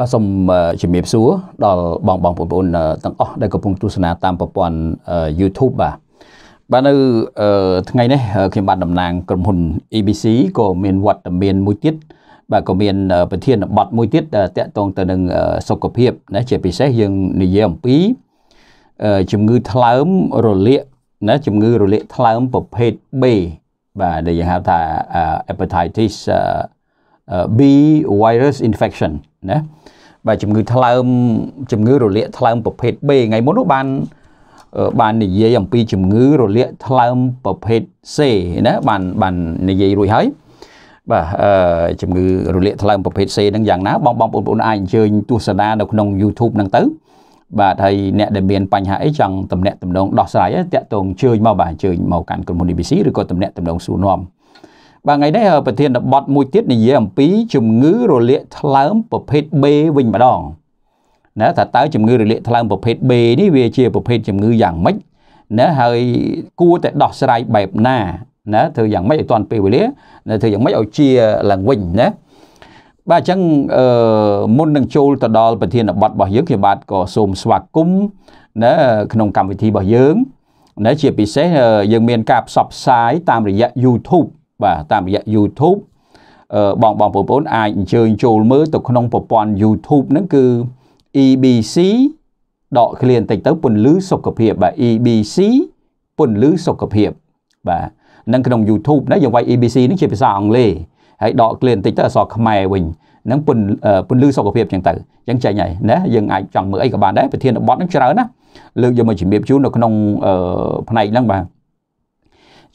បាទសូមជំរាបសួរដល់បងបងប្អូនទាំងអស់ដែលកំពុងទស្សនាតាមប្រព័ន្ធ YouTube បាទបាទនៅថ្ងៃនេះខ្ញុំបានតំណាងក្រុមហ៊ុន ABC ក៏មានវត្តមានមួយទៀតបាទក៏មានប្រធានបទមួយទៀតដែលតកតងទៅនឹងសុខភាពណាជាពិសេសយើងនិយាយអំពីជំងឺថ្លើមរលាកណាជំងឺរលាកថ្លើមប្រភេទ B បាទដែលយើងហៅថា hepatitis B virus infection ណាបាទជំងឺថ្លើមជំងឺរលាកថ្លើមប្រភេទ B ថ្ងៃមុននោះបានបាននិយាយអំពីជំងឺរលាកថ្លើមប្រភេទ C ណាបានបាននិយាយរួចហើយបាទអឺជំងឺរលាកថ្លើមប្រភេទ C ហ្នឹងយ៉ាងណាបងបងប្អូនអាចអញ្ជើញទស្សនានៅក្នុង YouTube ហ្នឹងទៅបាទហើយអ្នកដែលមានបញ្ហាអីចង់តំណាក់តំណងដោះស្រាយតាក់ទងជើញមកបាទអញ្ជើញមកកាន់ក្រុមហ៊ុន ABC ឬក៏តំណាក់តំណងសួរនាំបាទថ្ងៃនេះប្រធានបទមួយទៀតនិយាយអំពីជំងឺរលាកថ្លើមប្រភេទ B វិញម្ដងណាថាតើជំងឺរលាកថ្លើមប្រភេទ B នេះវាជាប្រភេទជំងឺយ៉ាងម៉េចណាហើយគួរតែដោះស្រាយបែបណាណាធ្វើយ៉ាងម៉េចឲ្យទាន់ពេលវេលាណាធ្វើយ៉ាងម៉េចឲ្យជាឡើងវិញណាបាទអញ្ចឹងអឺមុននឹងចូលទៅដល់ប្រធានបទរបស់យើងខ្ញុំបាទក៏សូមស្វាគមន៍ណាក្នុងកម្មវិធីរបស់យើងណាជាពិសេសយើងមានការផ្សព្វផ្សាយតាមរយៈ YouTube បាទតាមរយៈ YouTube បងបងបងប្អូនអាចអញ្ជើញចូលមើលទៅក្នុងប្រព័ន្ធ YouTube ហ្នឹងគឺ EBC ដកឃ្លានតិចទៅពន្លឺសុខភាពបាទ EBC ពន្លឺសុខភាពបាទនឹងក្នុង YouTube ណាយើងវាយ EBC នេះជាភាសាអង់គ្លេសហើយដកឃ្លានតិចទៅអក្សរខ្មែរវិញនឹងពន្ពន្លឺសុខភាពចឹងទៅចឹងចេញហើយណាយើងអាចចង់មើលអីក៏បានដែរប្រធានបទនឹងច្រើនណាលើកយកមកជំរាបជូននៅក្នុងផ្នែកហ្នឹងបាទ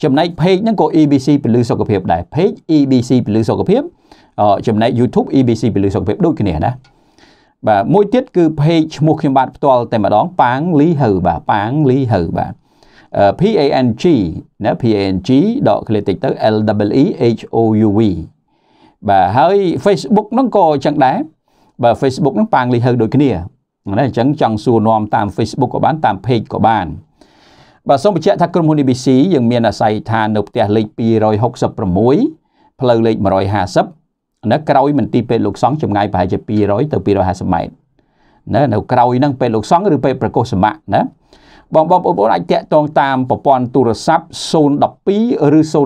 ចំណែក page ហ្នឹងក៏ EBC ពលឺសុខភាពដែរ page EBC ពលឺសុខភាពចំណែក YouTube EBC ពលឺសុខភាពដូចគ្នាណាបាទមួយទៀតគឺ page ឈ្មោះខ្ញុំបាទផ្ទាល់តែម្ដងប៉ាងលីហៅបាទប៉ាងលីហៅបាទ PANG ណា PANG ដក click តិចទៅ LWE HOUV បាទហើយ Facebook ហ្នឹងក៏អញ្ចឹងដែរបាទ Facebook ហ្នឹងប៉ាងលីហៅដូចគ្នាណាអញ្ចឹងចង់សួរនាំតាម Facebook ក៏បានតាម page ក៏បានបាទសូមបញ្ជាក់ថាក្រុមហ៊ុន ABC យើងមានអាស័យដ្ឋាននៅផ្ទះលេខ266ផ្លូវលេខ150នៅ ក្រោយមន្ទីរពេទ្យលោកសង្ឃចម្ងាយប្រហែលជា200ទៅ250ម៉ែត្រណានៅក្រោយហ្នឹងពេទ្យលោកសង្ឃឬពេទ្យប្រកុសសមៈណាបងបងប្អូនអាចតាក់ទងតាមប្រព័ន្ធទូរស័ព្ទ012ឬ015 012ឬ015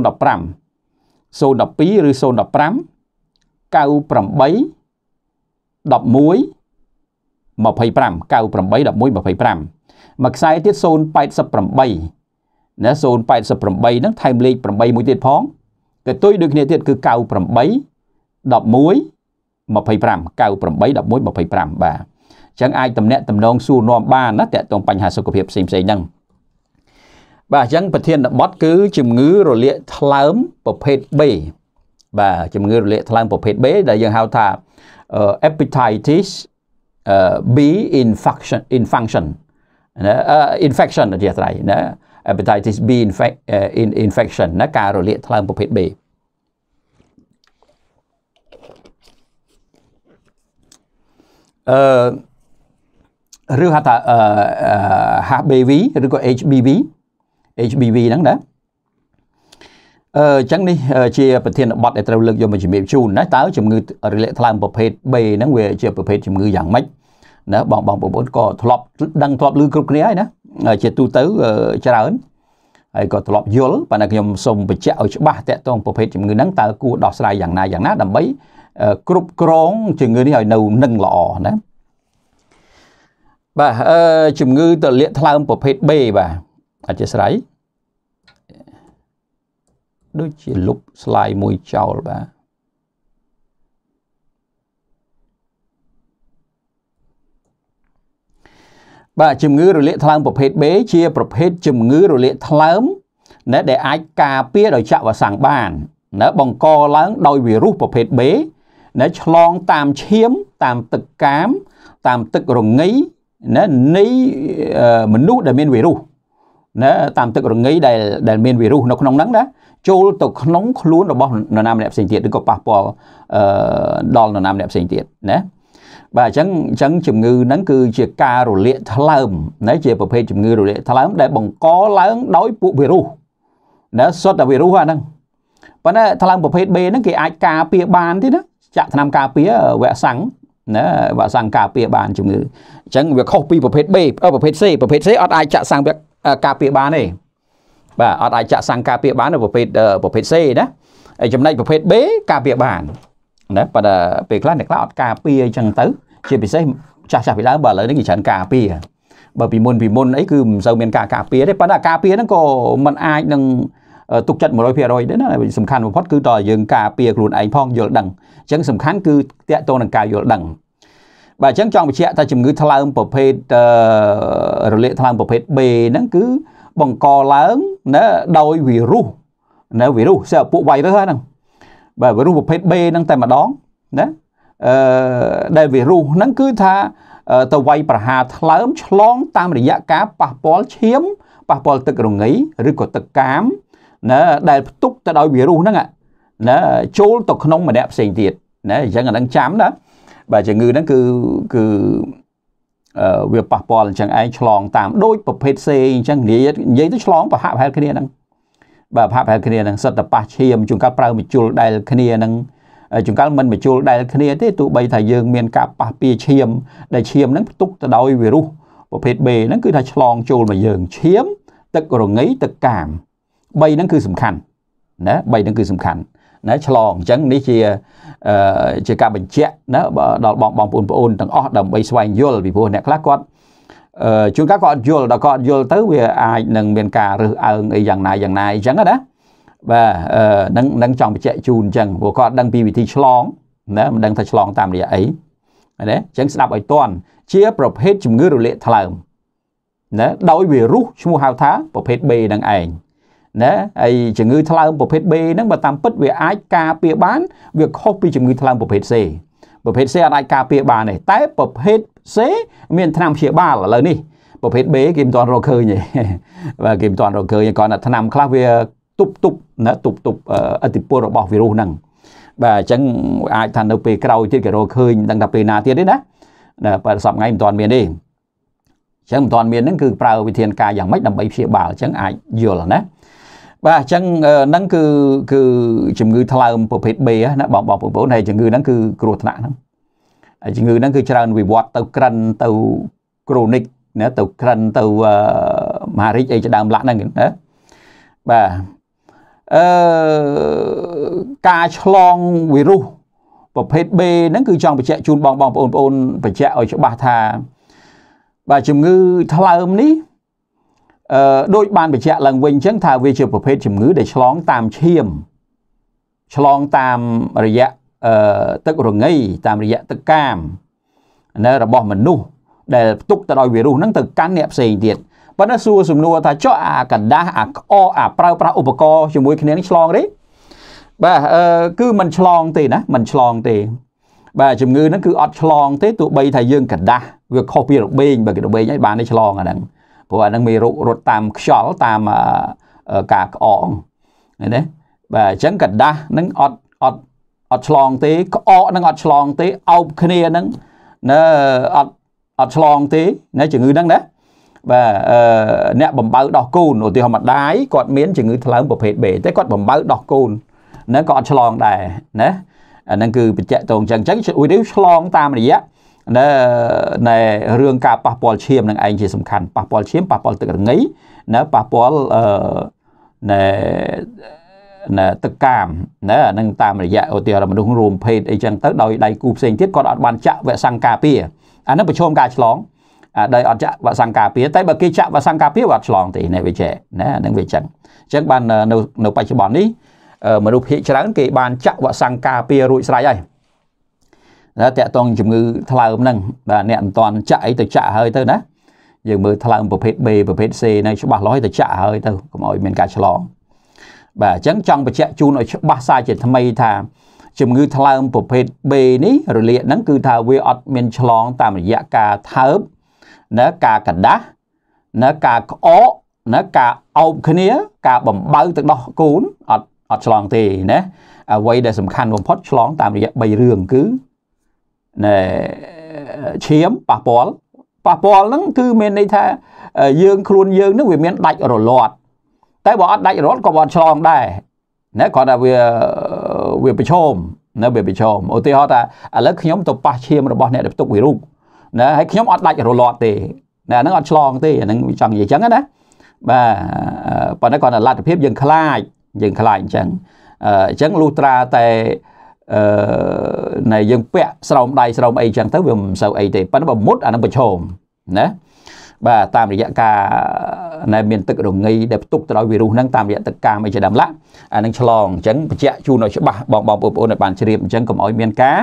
98 11 25 98 11 25មួយខ្សែទៀត088ណា088ហ្នឹងថែមលេខ8មួយទៀតផងកតុយដូចគ្នាទៀតគឺ98 11 25 98 11 25បាទចឹងអាចតំណាក់តំណងសួរនាំបានណាតកតងបញ្ហាសុខភាពផ្សេងផ្សេងហ្នឹងបាទអញ្ចឹងប្រធានបទគឺជំងឺរលាកថ្លើមប្រភេទ B បាទជំងឺរលាកថ្លើមប្រភេទ B ដែលយើងហៅថា hepatitis B infarction infarction ណា infection អធិស្ឋៃណា hepatitis B infection ណាការរលាក ថ្លើមប្រភេទ B អឺឬហៅថា HBV ឬក៏ HBV HBV ហ្នឹងណាអឺចឹងនេះជាប្រធានបទដែលត្រូវលើកយកមកជំរាបជូនណាតើជំងឺរលាកថ្លើមប្រភេទ B ហ្នឹងវា ជាប្រភេទជំងឺយ៉ាងម៉េចណាបងបងប្អូនក៏ធ្លាប់ដឹងធ្លាប់ឮគ្រប់គ្នាហើយណាជាទូទៅច្រើនហើយក៏ធ្លាប់យល់ប៉ុន្តែខ្ញុំសូមបញ្ជាក់ឲ្យច្បាស់តកតងប្រភេទជំងឺហ្នឹងតើគួរដោះស្រាយយ៉ាងណាយ៉ាងណាដើម្បីគ្រប់គ្រងជំងឺនេះឲ្យនៅនឹងល្អណាបាទអឺជំងឺតលាក់ថ្លើមប្រភេទ B បាទអធិស្ឋានដូចជាលុប slide មួយចោលបាទបាទជំងឺរលាកថ្លើមប្រភេទ B ជាប្រភេទជំងឺរលាកថ្លើមណាដែលអាចការពារដោយចាក់វ៉ាក់សាំងបានណាបង្កឡើងដោយវីរុសប្រភេទ B ណាឆ្លងតាមឈាមតាមទឹកកាម តាមទឹករងៃណានៃមនុស្សដែលមានវីរុសណាតាមទឹករងៃដែលដែលមានវីរុសនៅក្នុងហ្នឹងណាចូលទៅក្នុងខ្លួនរបស់នរណាម្នាក់ផ្សេងទៀតឬក៏ប៉ះពាល់ដល់នរណាម្នាក់ផ្សេងទៀតណាបាទអញ្ចឹងអញ្ចឹងជំងឺហ្នឹងគឺជាការរលាកថ្លើមណាជាប្រភេទជំងឺរលាកថ្លើមដែលបង្កឡើងដោយពួកវីរុសណាសុទ្ធតែវីរុសហ្នឹងប៉ុន្តែថ្លើមប្រភេទ B ហ្នឹងគេអាចការពារបានទេណាចាក់ថ្នាំការពារវ៉ាក់សាំងណាវ៉ាក់សាំងការពារបានជំងឺអញ្ចឹងវាខុសពីប្រភេទ B ប្រភេទ C ប្រភេទ C អត់អាចចាក់សាំងការពារបានទេបាទអត់អាចចាក់សាំងការពារបាននៅប្រភេទប្រភេទ C ណាចំណែកប្រភេទ B ការពារបានណាបើតែពេលខ្លះអ្នកខ្លះអត់ការពារអញ្ចឹងទៅ ជាពិសេសចាស់ចាស់ពីដើមបើឥឡូវនេះគេច្រើនការពារបើពីមុនពីមុនអីគឺមិនសូវមានការការពារទេប៉ុន្តែការពារហ្នឹងក៏มันអាចនឹងទុកចិត្ត100%ដែរណាសំខាន់បំផុតគឺតើយើងការពារខ្លួនឯងផងយល់ដឹងអញ្ចឹងសំខាន់គឺតកតងនឹងការយល់ដឹងបាទអញ្ចឹងចង់បញ្ជាក់ថាជំងឺថ្លើមប្រភេទរលាកថ្លើមប្រភេទ B ហ្នឹងគឺបង្កឡើងណាដោយវីរុសណាវីរុសសើពួកវ៉ៃរើសហ្នឹងបាទវីរុសប្រភេទ B ហ្នឹងតែម្ដងណាអឺដែលវីរុសហ្នឹងគឺថាទៅវាយប្រហារថ្លើមឆ្លងតាមរយៈការប៉ះពាល់ឈាមប៉ះពាល់ទឹករងៃឬក៏ទឹកកាមណាដែលផ្ទុកទៅដោយវីរុសហ្នឹងណាចូលទៅក្នុងម្នាក់ផ្សេងទៀតណាអញ្ចឹងអានឹងចាំណាបាទជំងឺហ្នឹងគឺគឺវាប៉ះពាល់អញ្ចឹងឯងឆ្លងតាមដូចប្រភេទ C អញ្ចឹងនិយាយនិយាយទៅឆ្លងប្រហាក់ប្រហែលគ្នាហ្នឹងបើផាប្រែគ្នានឹងសិតតប៉ះឈាមជួនកាលប្រើមជុលដែលគ្នានឹងជួនកាលមិនមជុលដែលគ្នាទេទោះបីថាយើង មានការប៉ះពៀឈាម ដែលឈាមហ្នឹងផ្ទុកទៅដោយវីរុសប្រភេទ B ហ្នឹងគឺថាឆ្លងចូលមកយើងឈាមទឹករងៃទឹកកាម3ហ្នឹងគឺសំខាន់ណា3ហ្នឹងគឺសំខាន់ណាឆ្លងអញ្ចឹងនេះជាជាការបញ្ជាក់ណាដល់បងបងប្អូនទាំងអស់ដើម្បីស្វែងយល់ពីព្រោះអ្នកខ្លះគាត់ជួនកាលគាត់អត់យល់ដល់គាត់អត់យល់ទៅវាអាចនឹងមានការរើសអើងអីយ៉ាងណាយ៉ាងណាអញ្ចឹងណាបាទនឹងនឹងចង់បញ្ជាក់ជូនអញ្ចឹងព្រោះគាត់ដឹងពីវិធីឆ្លងណាមិនដឹងថាឆ្លងតាមរយៈអីណាអញ្ចឹងស្ដាប់ឲ្យទាន់ជាប្រភេទជំងឺរលាកថ្លើមណាដោយវីរុសឈ្មោះហៅថាប្រភេទ B ហ្នឹងឯងណាហើយជំងឺថ្លើមប្រភេទ B ហ្នឹងបើតាមពិត វាអាចការពារបាន វាខុសពីជំងឺថ្លើមប្រភេទ C ប្រភេទ C អាចការពារបានទេតែប្រភេទ C មានឆ្នាំព្យាបាលឥឡូវនេះប្រភេទ B គេមិនទាន់រកឃើញទេបាទគេមិនទាន់រកឃើញគាត់ថាឆ្នាំខ្លះវាទប់ទប់ណាទប់ទប់អតិពលរបស់វីរុសហ្នឹងបាទអញ្ចឹងអាចថានៅពេលក្រោយទៀតគេរកឃើញដឹងថាពេលណាទៀតទេណាណាបើសប្ងៃមិនទាន់មានទេអញ្ចឹងមិនទាន់មានហ្នឹងគឺប្រើវិធានការយ៉ាងម៉េចដើម្បីព្យាបាលអញ្ចឹងអាចយល់ណាបាទអញ្ចឹងហ្នឹងគឺគឺជំងឺថ្លើមប្រភេទ B ណាបងបងប្អូនហើយជំងឺហ្នឹងគឺគ្រោះថ្នាក់ហ្នឹងជំងឺហ្នឹងគឺច្រើនវិវត្តទៅក្រិនទៅគ្រូនិកណាទៅក្រិនទៅមហារីកអីជាដើមឡាក់ហ្នឹងណាបាទអឺការឆ្លងវីរុសប្រភេទ B ហ្នឹងគឺចង់បញ្ជាក់ជូនបងបងប្អូនបងប្អូនបញ្ជាក់ឲ្យច្បាស់ថាបាទជំងឺថ្លើមនេះអឺដូចបានបញ្ជាក់ឡើងវិញអញ្ចឹងថាវាជាប្រភេទជំងឺដែលឆ្លងតាមឈាមឆ្លងតាមរយៈអឺទឹករងៃតាមរយៈទឹកកាម នៅរបស់មនុស្សដែលផ្ទុកទៅដោយវីរុសហ្នឹងទៅកាន់អ្នកផ្សេងទៀតប៉ុន្តែសួរសំណួរថាចុះអាកដាស់អាក្អអាប្រើប្រាស់ឧបករណ៍ជាមួយគ្នានេះឆ្លងទេ បាទអឺគឺมันឆ្លងទេណាมันឆ្លងទេបាទជំងឺហ្នឹងគឺអត់ឆ្លងទេទោះបីថាយើងកដាស់វាខុសពីរបេងបើរបេងឲ្យបាននេះឆ្លងអាហ្នឹងព្រោះអាហ្នឹងមានរោគរត់តាមខ្យល់តាមការក្អកណាបាទអញ្ចឹងកដាស់ហ្នឹងអត់អត់អត់ឆ្លងទេក្អកនឹងអត់ឆ្លងទេអោបគ្នានឹងណាអត់អត់ឆ្លងទេណាជំងឺហ្នឹងណាបាទអ្នកបំបើដោះកូនឧទាហរណ៍ម្ដាយគាត់មានជំងឺថ្លើមប្រភេទ B តែគាត់បំបើដោះកូនហ្នឹងក៏អត់ឆ្លងដែរណាអាហ្នឹងគឺបញ្ជាក់តងចឹងចឹងឧទាហរណ៍ឆ្លងតាមរយៈណែណែរឿងការប៉ះពាល់ឈាមនឹងឯងជាសំខាន់ប៉ះពាល់ឈាមប៉ះពាល់ទឹករងៃណាប៉ះពាល់អឺណែទឹកកាមណាអានឹងតាមរយៈឧទាហរណ៍មនុស្សរួមភេទអីចឹងទៅដោយដៃគូផ្សេងទៀតគាត់អត់បានចាក់វសាំងការពារអានឹងប្រឈមការឆ្លងអាដោយអត់ចាក់វ៉ាក់សាំងការពារតែបើគេចាក់វ៉ាក់សាំងការពារវាអត់ឆ្លងទេនេះវាចេះណានឹងវាចឹងអញ្ចឹងបាននៅនៅបច្ចុប្បន្ននេះមនុស្សភាគច្រើនគេបានចាក់វ៉ាក់សាំងការពាររួចស្រេចហើយណាតាក់តងជំងឺថ្លើមហ្នឹងបាទអ្នកមិនតន់ចាក់អីទៅចាក់ហើយទៅណាយើងមើលថ្លើមប្រភេទ B ប្រភេទ C នៅច្បាស់លាស់ទៅចាក់ហើយទៅកុំឲ្យមានការឆ្លងបាទអញ្ចឹងចង់បញ្ជាក់ជូនឲ្យច្បាស់សាជាថ្មីថា ជំងឺថ្លើមប្រភេទ B នេះរលាកហ្នឹងគឺថាវាអត់មានឆ្លងតាមរយៈការថើបណាការកដាស់ណាការក្អកណាការអោបគ្នាការបំបើទឹកដោះគូនអត់អត់ឆ្លងទេណាអ្វីដែលសំខាន់បំផុតឆ្លង តាមរយៈ3រឿងគឺណែឈាមប៉ះពាល់ប៉ះពាល់ហ្នឹងគឺមានន័យថាយើងខ្លួនយើងហ្នឹងវាមានដាច់រលាត់តែបើអត់ដាច់រត់ក៏បានឆ្លងដែរណាគ្រាន់តែវាវាប្រឈមណាវាប្រឈមឧទាហរណ៍ថាឥឡូវខ្ញុំទៅប៉ះឈាមរបស់អ្នកដែលផ្ទុកវីរុសណាហើយខ្ញុំអត់ដាច់រលាត់ទេណាហ្នឹងអត់ឆ្លងទេហ្នឹងចង់និយាយចឹងណាបាទប៉ុន្តែគ្រាន់តែលទ្ធភាពយើងខ្លាចយើងខ្លាចអញ្ចឹងអញ្ចឹងលុះត្រាតែអឺណែយើងពាក់ស្រោមដៃស្រោមអីចឹងទៅវាមិនសូវអីទេប៉ុន្តែបើមុតអានឹងប្រឈមណាបាទតាមរយៈការដែលមានទឹករងីដែលផ្ទុកទៅដោយវីរុសហ្នឹងតាមរយៈទឹកកាមអីជាដើមឡាក់អានឹងឆ្លងអញ្ចឹងបញ្ជាក់ជូនឲ្យច្បាស់បងបងប្អូនឲ្យបានជ្រាបអញ្ចឹងកុំឲ្យមានការ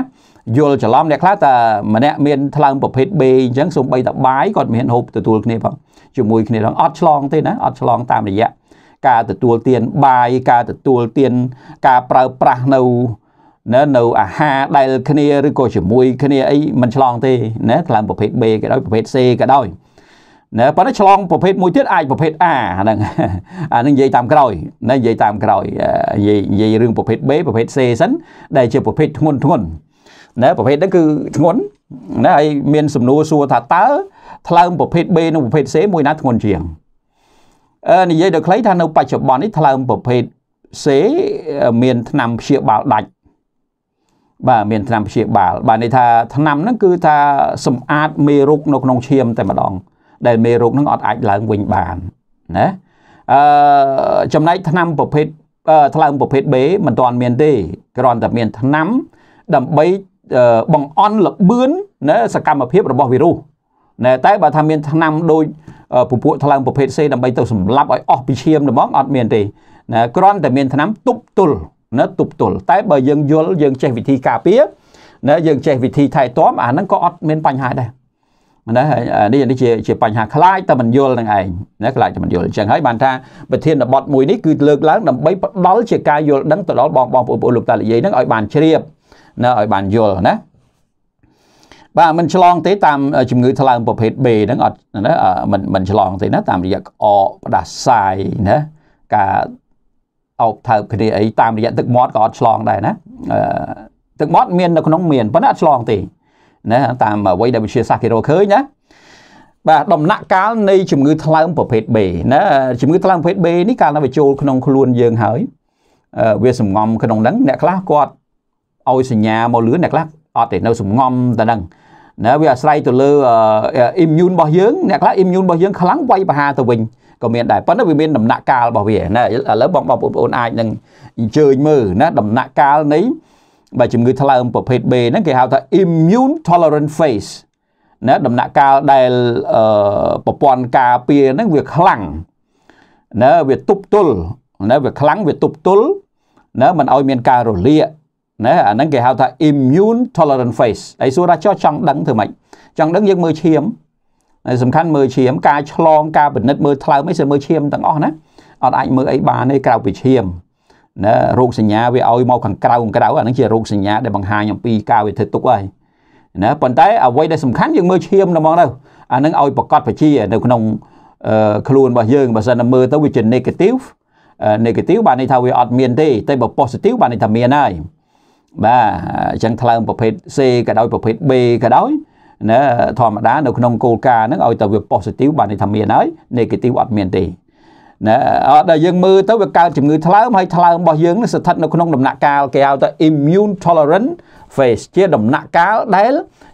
យល់ច្រឡំអ្នកខ្លះតែម្នាក់មានថ្លើមប្រភេទ B អញ្ចឹងសូម្បីតែបាយគាត់មានហូបទទួលគ្នាផងជាមួយគ្នាផងអត់ឆ្លងទេណាអត់ឆ្លងតាមរយៈការទទួលទានបាយការទទួលទានការប្រើប្រាស់នៅណានៅអាហារដែលគ្នាឬក៏ជាមួយគ្នាអីមិនឆ្លងទេណាថ្លើមប្រភេទ B ក៏ដោយប្រភេទ C ក៏ដោយណាប៉ុន្តែឆ្លងប្រភេទមួយទៀតអាចប្រភេទ A ហ្នឹងអានឹងនិយាយតាមក្រោយណានិយាយតាមក្រោយនិយាយនិយាយរឿងប្រភេទ B ប្រភេទ C សិនដែលជាប្រភេទធ្ងន់ធ្ងន់ណាប្រភេទហ្នឹងគឺធ្ងន់ណាហើយមានសំណួរសួរថាតើថ្លើមប្រភេទ B និងប្រភេទ C មួយណាធ្ងន់ជាងអឺនិយាយដល់ខ្លីថានៅបច្ចុប្បន្ននេះថ្លើមប្រភេទ C មានឆ្នាំព្យាបាលដាច់បាទមានឆ្នាំព្យាបាលបាទន័យថាឆ្នាំហ្នឹងគឺថាសម្អាតមេរោគនៅក្នុងឈាមតែម្ដងដែលមេរោគនឹងអត់អាចឡើងវិញបានណាអឺចំណែកថ្នាំប្រភេទថ្លើមប្រភេទ B មិនទាន់មានទេគ្រាន់តែមានថ្នាំដើម្បីបង្អន់លបឿនណាសកម្មភាពរបស់វីរុសណែតែបើថាមានថ្នាំដូចពពួកថ្លើមប្រភេទ C ដើម្បីទៅសម្លាប់ឲ្យអស់ពីឈាមហ្មងអត់មានទេណាគ្រាន់តែមានថ្នាំទប់ទល់ណាទប់ទល់តែបើយើងយល់យើងចេះវិធីការពារណាយើង ចេះវិធីថែទាំអាហ្នឹងក៏អត់មានបញ្ហាដែរមិនដែរហើយនេះនេះជាជាបញ្ហាខ្លាចតែមិនយល់នឹងឯងណាខ្លាចតែមិនយល់អញ្ចឹងហើយបានថាប្រធានបទមួយនេះគឺ លើកឡើងដើម្បីផ្ដល់ជាការយល់ដឹងទៅដល់បងបងប្អូនលោកតាលាយនឹងឲ្យបានជ្រាបណាឲ្យបានយល់ណាបាទมันឆ្លងទេ តាមជំងឺថ្លើមប្រភេទ B ហ្នឹងអត់ណាมันมันឆ្លងទេណាតាមរយៈក្អកផ្ដាសាយណាការអោបថើបគ្នាអីតាមរយៈទឹកមាត់ក៏អត់ឆ្លងដែរណាទឹកមាត់មាននៅក្នុងមានប៉ុន្តែអត់ឆ្លងទេណាតាមអ្វីដែលវិទ្យាសាស្ត្រគេរកឃើញណាបាទដំណាក់កាលនៃជំងឺថ្លើមប្រភេទ B ណាជំងឺថ្លើមប្រភេទ B នេះកាលណាវាចូលក្នុងខ្លួនយើងហើយវាសំងំក្នុងហ្នឹងអ្នកខ្លះគាត់ឲ្យសញ្ញាមកលឿនអ្នកខ្លះអត់ទេនៅសំងំតែហ្នឹងណាវាអាស្រ័យទៅលើ immune របស់យើងអ្នកខ្លះ immune របស់យើងខ្លាំងវាយប្រហារទៅវិញក៏មានដែរប៉ុន្តែវាមានដំណាក់កាលរបស់វាណាឥឡូវបងបងប្អូនអាចនឹងអញ្ជើញមើលណាដំណាក់កាលនៃបាទជំងឺថ្លើមប្រភេទ B ហ្នឹងគេហៅថា immune tolerant phase ណាដំណាក់កាលដែលប្រព័ន្ធការពារហ្នឹងវាខ្លាំងណាវាទប់ទល់ណាវាខ្លាំងវាទប់ទល់ណាមិនឲ្យមានការរលាកណាអាហ្នឹងគេហៅថា immune tolerant phase ហើយសួរថាចោះចង់ដឹងធ្វើម៉េចចង់ដឹងយើងមើលឈាមហើយសំខាន់មើលឈាមការឆ្លងការពិនិត្យមើលថ្លើមអីសិនមើលឈាមទាំងអស់ណាអត់អាចមើលអីបានទេក្រៅពីឈាមណារោគសញ្ញាវាឲ្យមកខាងក្រៅខាងក្រៅអានឹងជារោគសញ្ញាដែលបង្ហាញអំពីការវាធ្វើទុកហើយណាប៉ុន្តែអ្វីដែលសំខាន់យើងមើលឈាមហ្មងទៅអានឹងឲ្យប្រកាសប្រជា នៅក្នុង ខ្លួនរបស់យើងបើសិនតែមើលទៅវាជា negative negative បានន័យថាវាអត់មានទេតែបើ positive បានន័យថាមានហើយបាទអញ្ចឹងថ្លើមប្រភេទ C ក៏ដោយប្រភេទ B ក៏ដោយណាធម្មតានៅក្នុងគោលការណ៍ហ្នឹងឲ្យតែវា positive បានន័យថាមានហើយ negative អត់មានទេណាដែលយើងមើលទៅវាកើតជំងឺថ្លើមហើយថ្លើមរបស់យើងនឹងស្ថិតនៅក្នុងដំណាក់កាលគេហៅថា immune tolerant phase ជាដំណាក់កាលដែល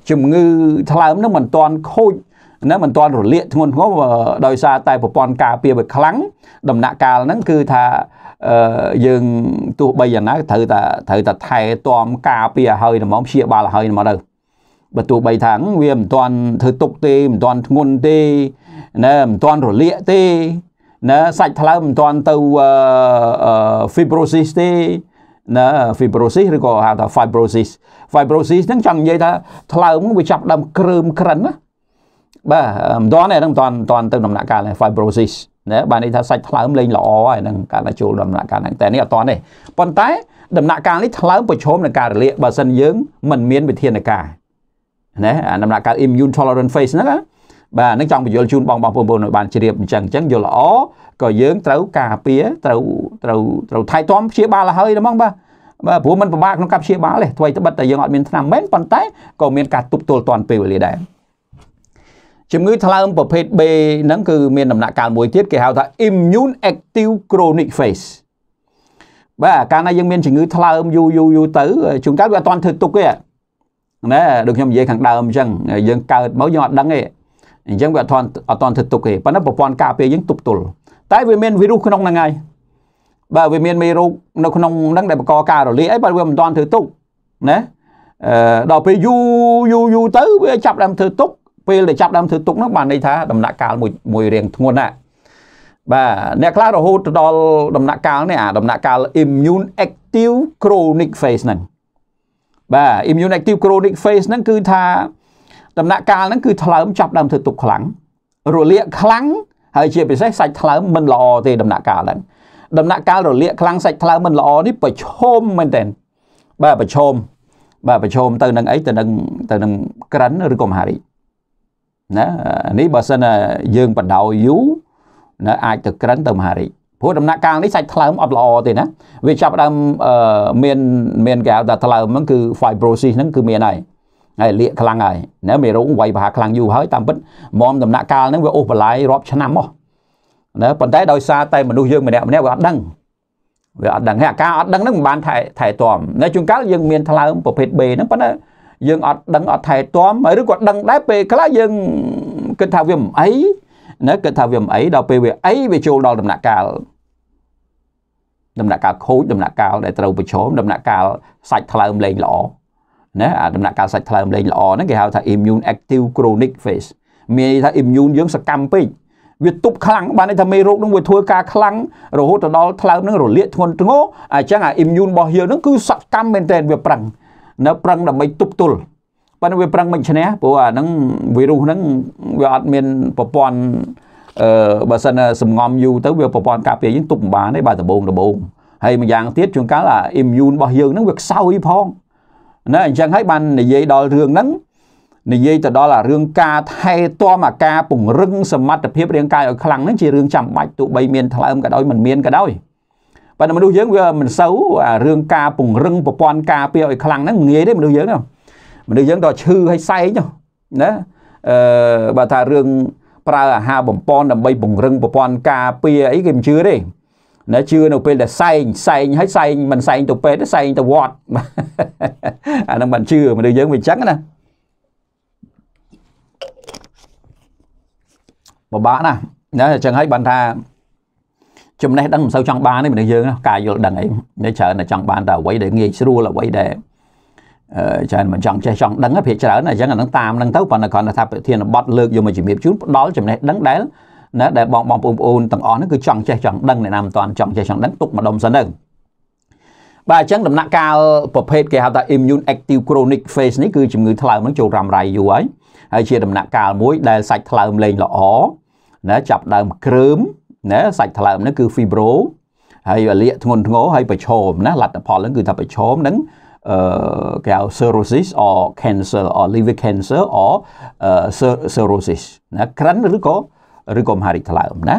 ជំងឺថ្លើមនឹងមិនទាន់ខូចណាមិនទាន់រលាកធ្ងន់ធ្ងរដោយសារតែប្រព័ន្ធការពារវាខ្លាំងដំណាក់កាលហ្នឹងគឺថាយើងទោះបីយ៉ាងណាត្រូវតែត្រូវតែថែទាំការពារឲ្យហ្មងព្យាបាលឲ្យហ្មងទៅបើទោះបីថាវាមិនទាន់ធ្វើទុកទេមិនទាន់ធ្ងន់ទេណាមិនទាន់រលាកទេណាសាច់ថ្លើមមិនទាន់ទៅ fibrosis ទេណា fibrosis ឬក៏ហៅថា fibrosis fibrosis ហ្នឹងចង់និយាយថាថ្លើមវាចាប់ដើមក្រើមក្រិនណាបាទមិនទាន់ទេហ្នឹងមិនទាន់មិនទាន់ទៅដំណាក់កាល fibrosis ណាបានន័យថាសាច់ថ្លើមលេងល្អហើយហ្នឹងកាលណាចូលដំណាក់កាលហ្នឹងតែនេះអត់ទាន់ទេប៉ុន្តែ ដំណាក់កាលនេះថ្លើមប្រឈមនឹងការរលាកបើសិនយើងមិនមានវិធានការណាដំណាក់កាល immune tolerant phase ហ្នឹងណាបាទនឹងចង់បញ្យល់ជូនបងបងប្អូនឲ្យបានជ្រាបអញ្ចឹងអញ្ចឹងយល់ល្អក៏យើងត្រូវការពារត្រូវត្រូវត្រូវថែទាំព្យាបាលឲ្យហ្មងបាទបាទព្រោះมันពិបាក ក្នុងការព្យាបាលទេថ្មីត្បិតតែយើងអត់មានថ្នាំមែនប៉ុន្តែក៏មានការទប់ទល់ទាន់ពេលវេលាដែរជំងឺថ្លើមប្រភេទ B ហ្នឹងគឺមានដំណាក់កាលមួយទៀតគេហៅថា immune active chronic phase បាទកាលណាយើងមានជំងឺថ្លើមយូរយូរយូរទៅជួនកាលវាអត់ទាន់ធ្វើទុកទេណាដូចខ្ញុំនិយាយខាងដើមអញ្ចឹងយើងកើតមកយើងអត់ដឹងទេអញ្ចឹងវាអត់អត់តន់ធ្វើទុកទេប៉ុន្តែប្រព័ន្ធការពារយើងទប់ទល់តែវាមានវីរុសក្នុងហ្នឹងហើយបើវាមានមេរោគនៅក្នុងហ្នឹងដែលបង្កការរលាកអីបើវាមិនតន់ធ្វើទុកណាអឺដល់ពេលយូរយូរយូរទៅវាចាប់ដើមធ្វើទុកពេលដែលចាប់ដើមធ្វើទុកហ្នឹងបានន័យថាដំណាក់កាលមួយមួយរៀងធ្ងន់ណាស់បាទអ្នកខ្លះរហូតទៅដល់ដំណាក់កាលនេះអាដំណាក់កាល immune active chronic phase ហ្នឹងបាទ immune active chronic phase ហ្នឹងគឺថាដំណាក់កាលហ្នឹងគឺថ្លើមចាប់ដើមធ្វើទុកខ្លាំងរលាក ខ្លាំងហើយជាពិសេសសាច់ថ្លើមមិនល្អទេដំណាក់កាលហ្នឹងដំណាក់កាលរលាកខ្លាំងសាច់ថ្លើមមិនល្អនេះប្រឈមមែនតើបាទប្រឈមបាទប្រឈមទៅនឹងអីទៅនឹងទៅនឹងក្រិនឬក៏មហារីកណានេះបើសិនយើងបដៅយូរណាអាចទៅក្រិនទៅមហារីកព្រោះដំណាក់កាលនេះសាច់ថ្លើមអត់ល្អទេណាវាចាប់ដើមមានមានគេហៅថាថ្លើមហ្នឹងគឺ fibrosis ហ្នឹងគឺមានហើយហើយលាកខ្លាំងហើយណាមេរោគវាយប្រហារខ្លាំងយូរហើយតាមពិតមុំដំណាក់កាលហ្នឹងវាអូសបន្លាយរាប់ឆ្នាំមកណាប៉ុន្តែដោយសារតែមនុស្សយើងម្នាក់ម្នាក់វាអត់ដឹងវាអត់ដឹងហើយអាការអត់ដឹងហ្នឹងមិនបានថែថែទាំនៅជួនកាលយើងមានថ្លើមប្រភេទ B ហ្នឹងប៉ុន្តែយើងអត់ដឹងអត់ថែទាំហើយឬក៏ដឹងដែរពេលខ្លះយើងគិតថាវាមិនអីណាគិតថាវាមិនអីដល់ពេលវាអីវាចូលដល់ដំណាក់កាលដំណាក់កាលខូចដំណាក់កាលដែលត្រូវប្រឈមដំណាក់កាលសាច់ថ្លើមលែងល្អណាអាដំណាក់កាលសាច់ថ្លើមលេងល្អហ្នឹងគេហៅថា immune active chronic phase មានន័យថា immune យើងសកម្មពេកវាទប់ខ្លាំងបានន័យថាមេរោគនឹងវាធ្វើការខ្លាំងរហូតទៅដល់ថ្លើមនឹងរលាកធ្ងន់ធ្ងរអញ្ចឹងអា immune របស់យើងនឹងគឺសកម្មមែនទែនវាប្រឹងនៅ ប្រឹងដើម្បីទប់ទល់ប៉ុន្តែវាប្រឹងមិនឈ្នះព្រោះអាហ្នឹងវីរុសហ្នឹងវាអត់មានប្រព័ន្ធអឺបើសិនសម្ងំយូរទៅវាប្រព័ន្ធការពារយើងទប់មិនបានទេបាទដបងដបងហើយម្យ៉ាងទៀតជួនកាលអា immune របស់យើងហ្នឹងវាខ្សោយផងណាអញ្ចឹងហើយបាននិយាយដល់រឿងហ្នឹងនិយាយទៅដល់អារឿងការថែទាំអាការពង្រឹងសមត្ថភាពរាងកាយឲ្យខ្លាំងហ្នឹងជារឿងចាំបាច់ទោះបីមានថ្លើមក៏ដោយមិនមានក៏ដោយប៉ុន្តែមនុស្សយើងវាមិនសូវអារឿងការពង្រឹងប្រព័ន្ធការពារឲ្យខ្លាំងហ្នឹងងាយទេមនុស្សយើងមនុស្សយើងដល់ឈឺហើយសែងណាអឺបើថារឿងប្រើអាហារបំពន់ដើម្បីពង្រឹងប្រព័ន្ធការពារអីគេមិនជឿទេណាជឿនៅពេលដែលសែងសែងហើយសែងមិនសែងទៅពេទ្យទេសែងទៅវត្តអានឹងមិនជឿមនុស្សយើងវាអញ្ចឹងណាពិបាកណាស់ណាអញ្ចឹងហើយបានថាចំណេះដឹងមិនសូវចង់បានទេមនុស្សយើងការយល់ដឹងអីនៅច្រើនតែចង់បានតែអ្វីដែលងាយស្រួលអ្វីដែលច្រើនមិនចង់ចេះចង់ដឹងភាគច្រើនអញ្ចឹងអានឹងតាមនឹងទៅប៉ុន្តែគ្រាន់តែថាប្រធានបတ်លើកយកមកជំរាបជូនផ្ដល់ចំណេះដឹងដែលណាដែលបងបងបងប្អូនទាំងអស់ហ្នឹងគឺចង់ចេះចង់ដឹងអ្នកណាមិនទាន់ចង់ចេះចង់ដឹងទុកម្ដុំសិនទៅបាទអញ្ចឹងដំណាក់កាលប្រភេទគេហៅថា immune active chronic phase នេះគឺជំងឺថ្លើមហ្នឹងចូលរ៉ាំរ៉ៃយូរហើយហើយជាដំណាក់កាលមួយ ដែលសាច់ថ្លើមលែងល្អណាចាប់ដើមក្រើមណាសាច់ថ្លើមហ្នឹងគឺ fibro ហើយលាកធ្ងន់ធ្ងរហើយប្រឈមណាលទ្ធផលហ្នឹងគឺថាប្រឈមនឹងអឺគេហៅ cirrhosis or cancer or liver cancer or cirrhosis ណាក្រិនឬក៏ឬក៏មហារីកថ្លើមណា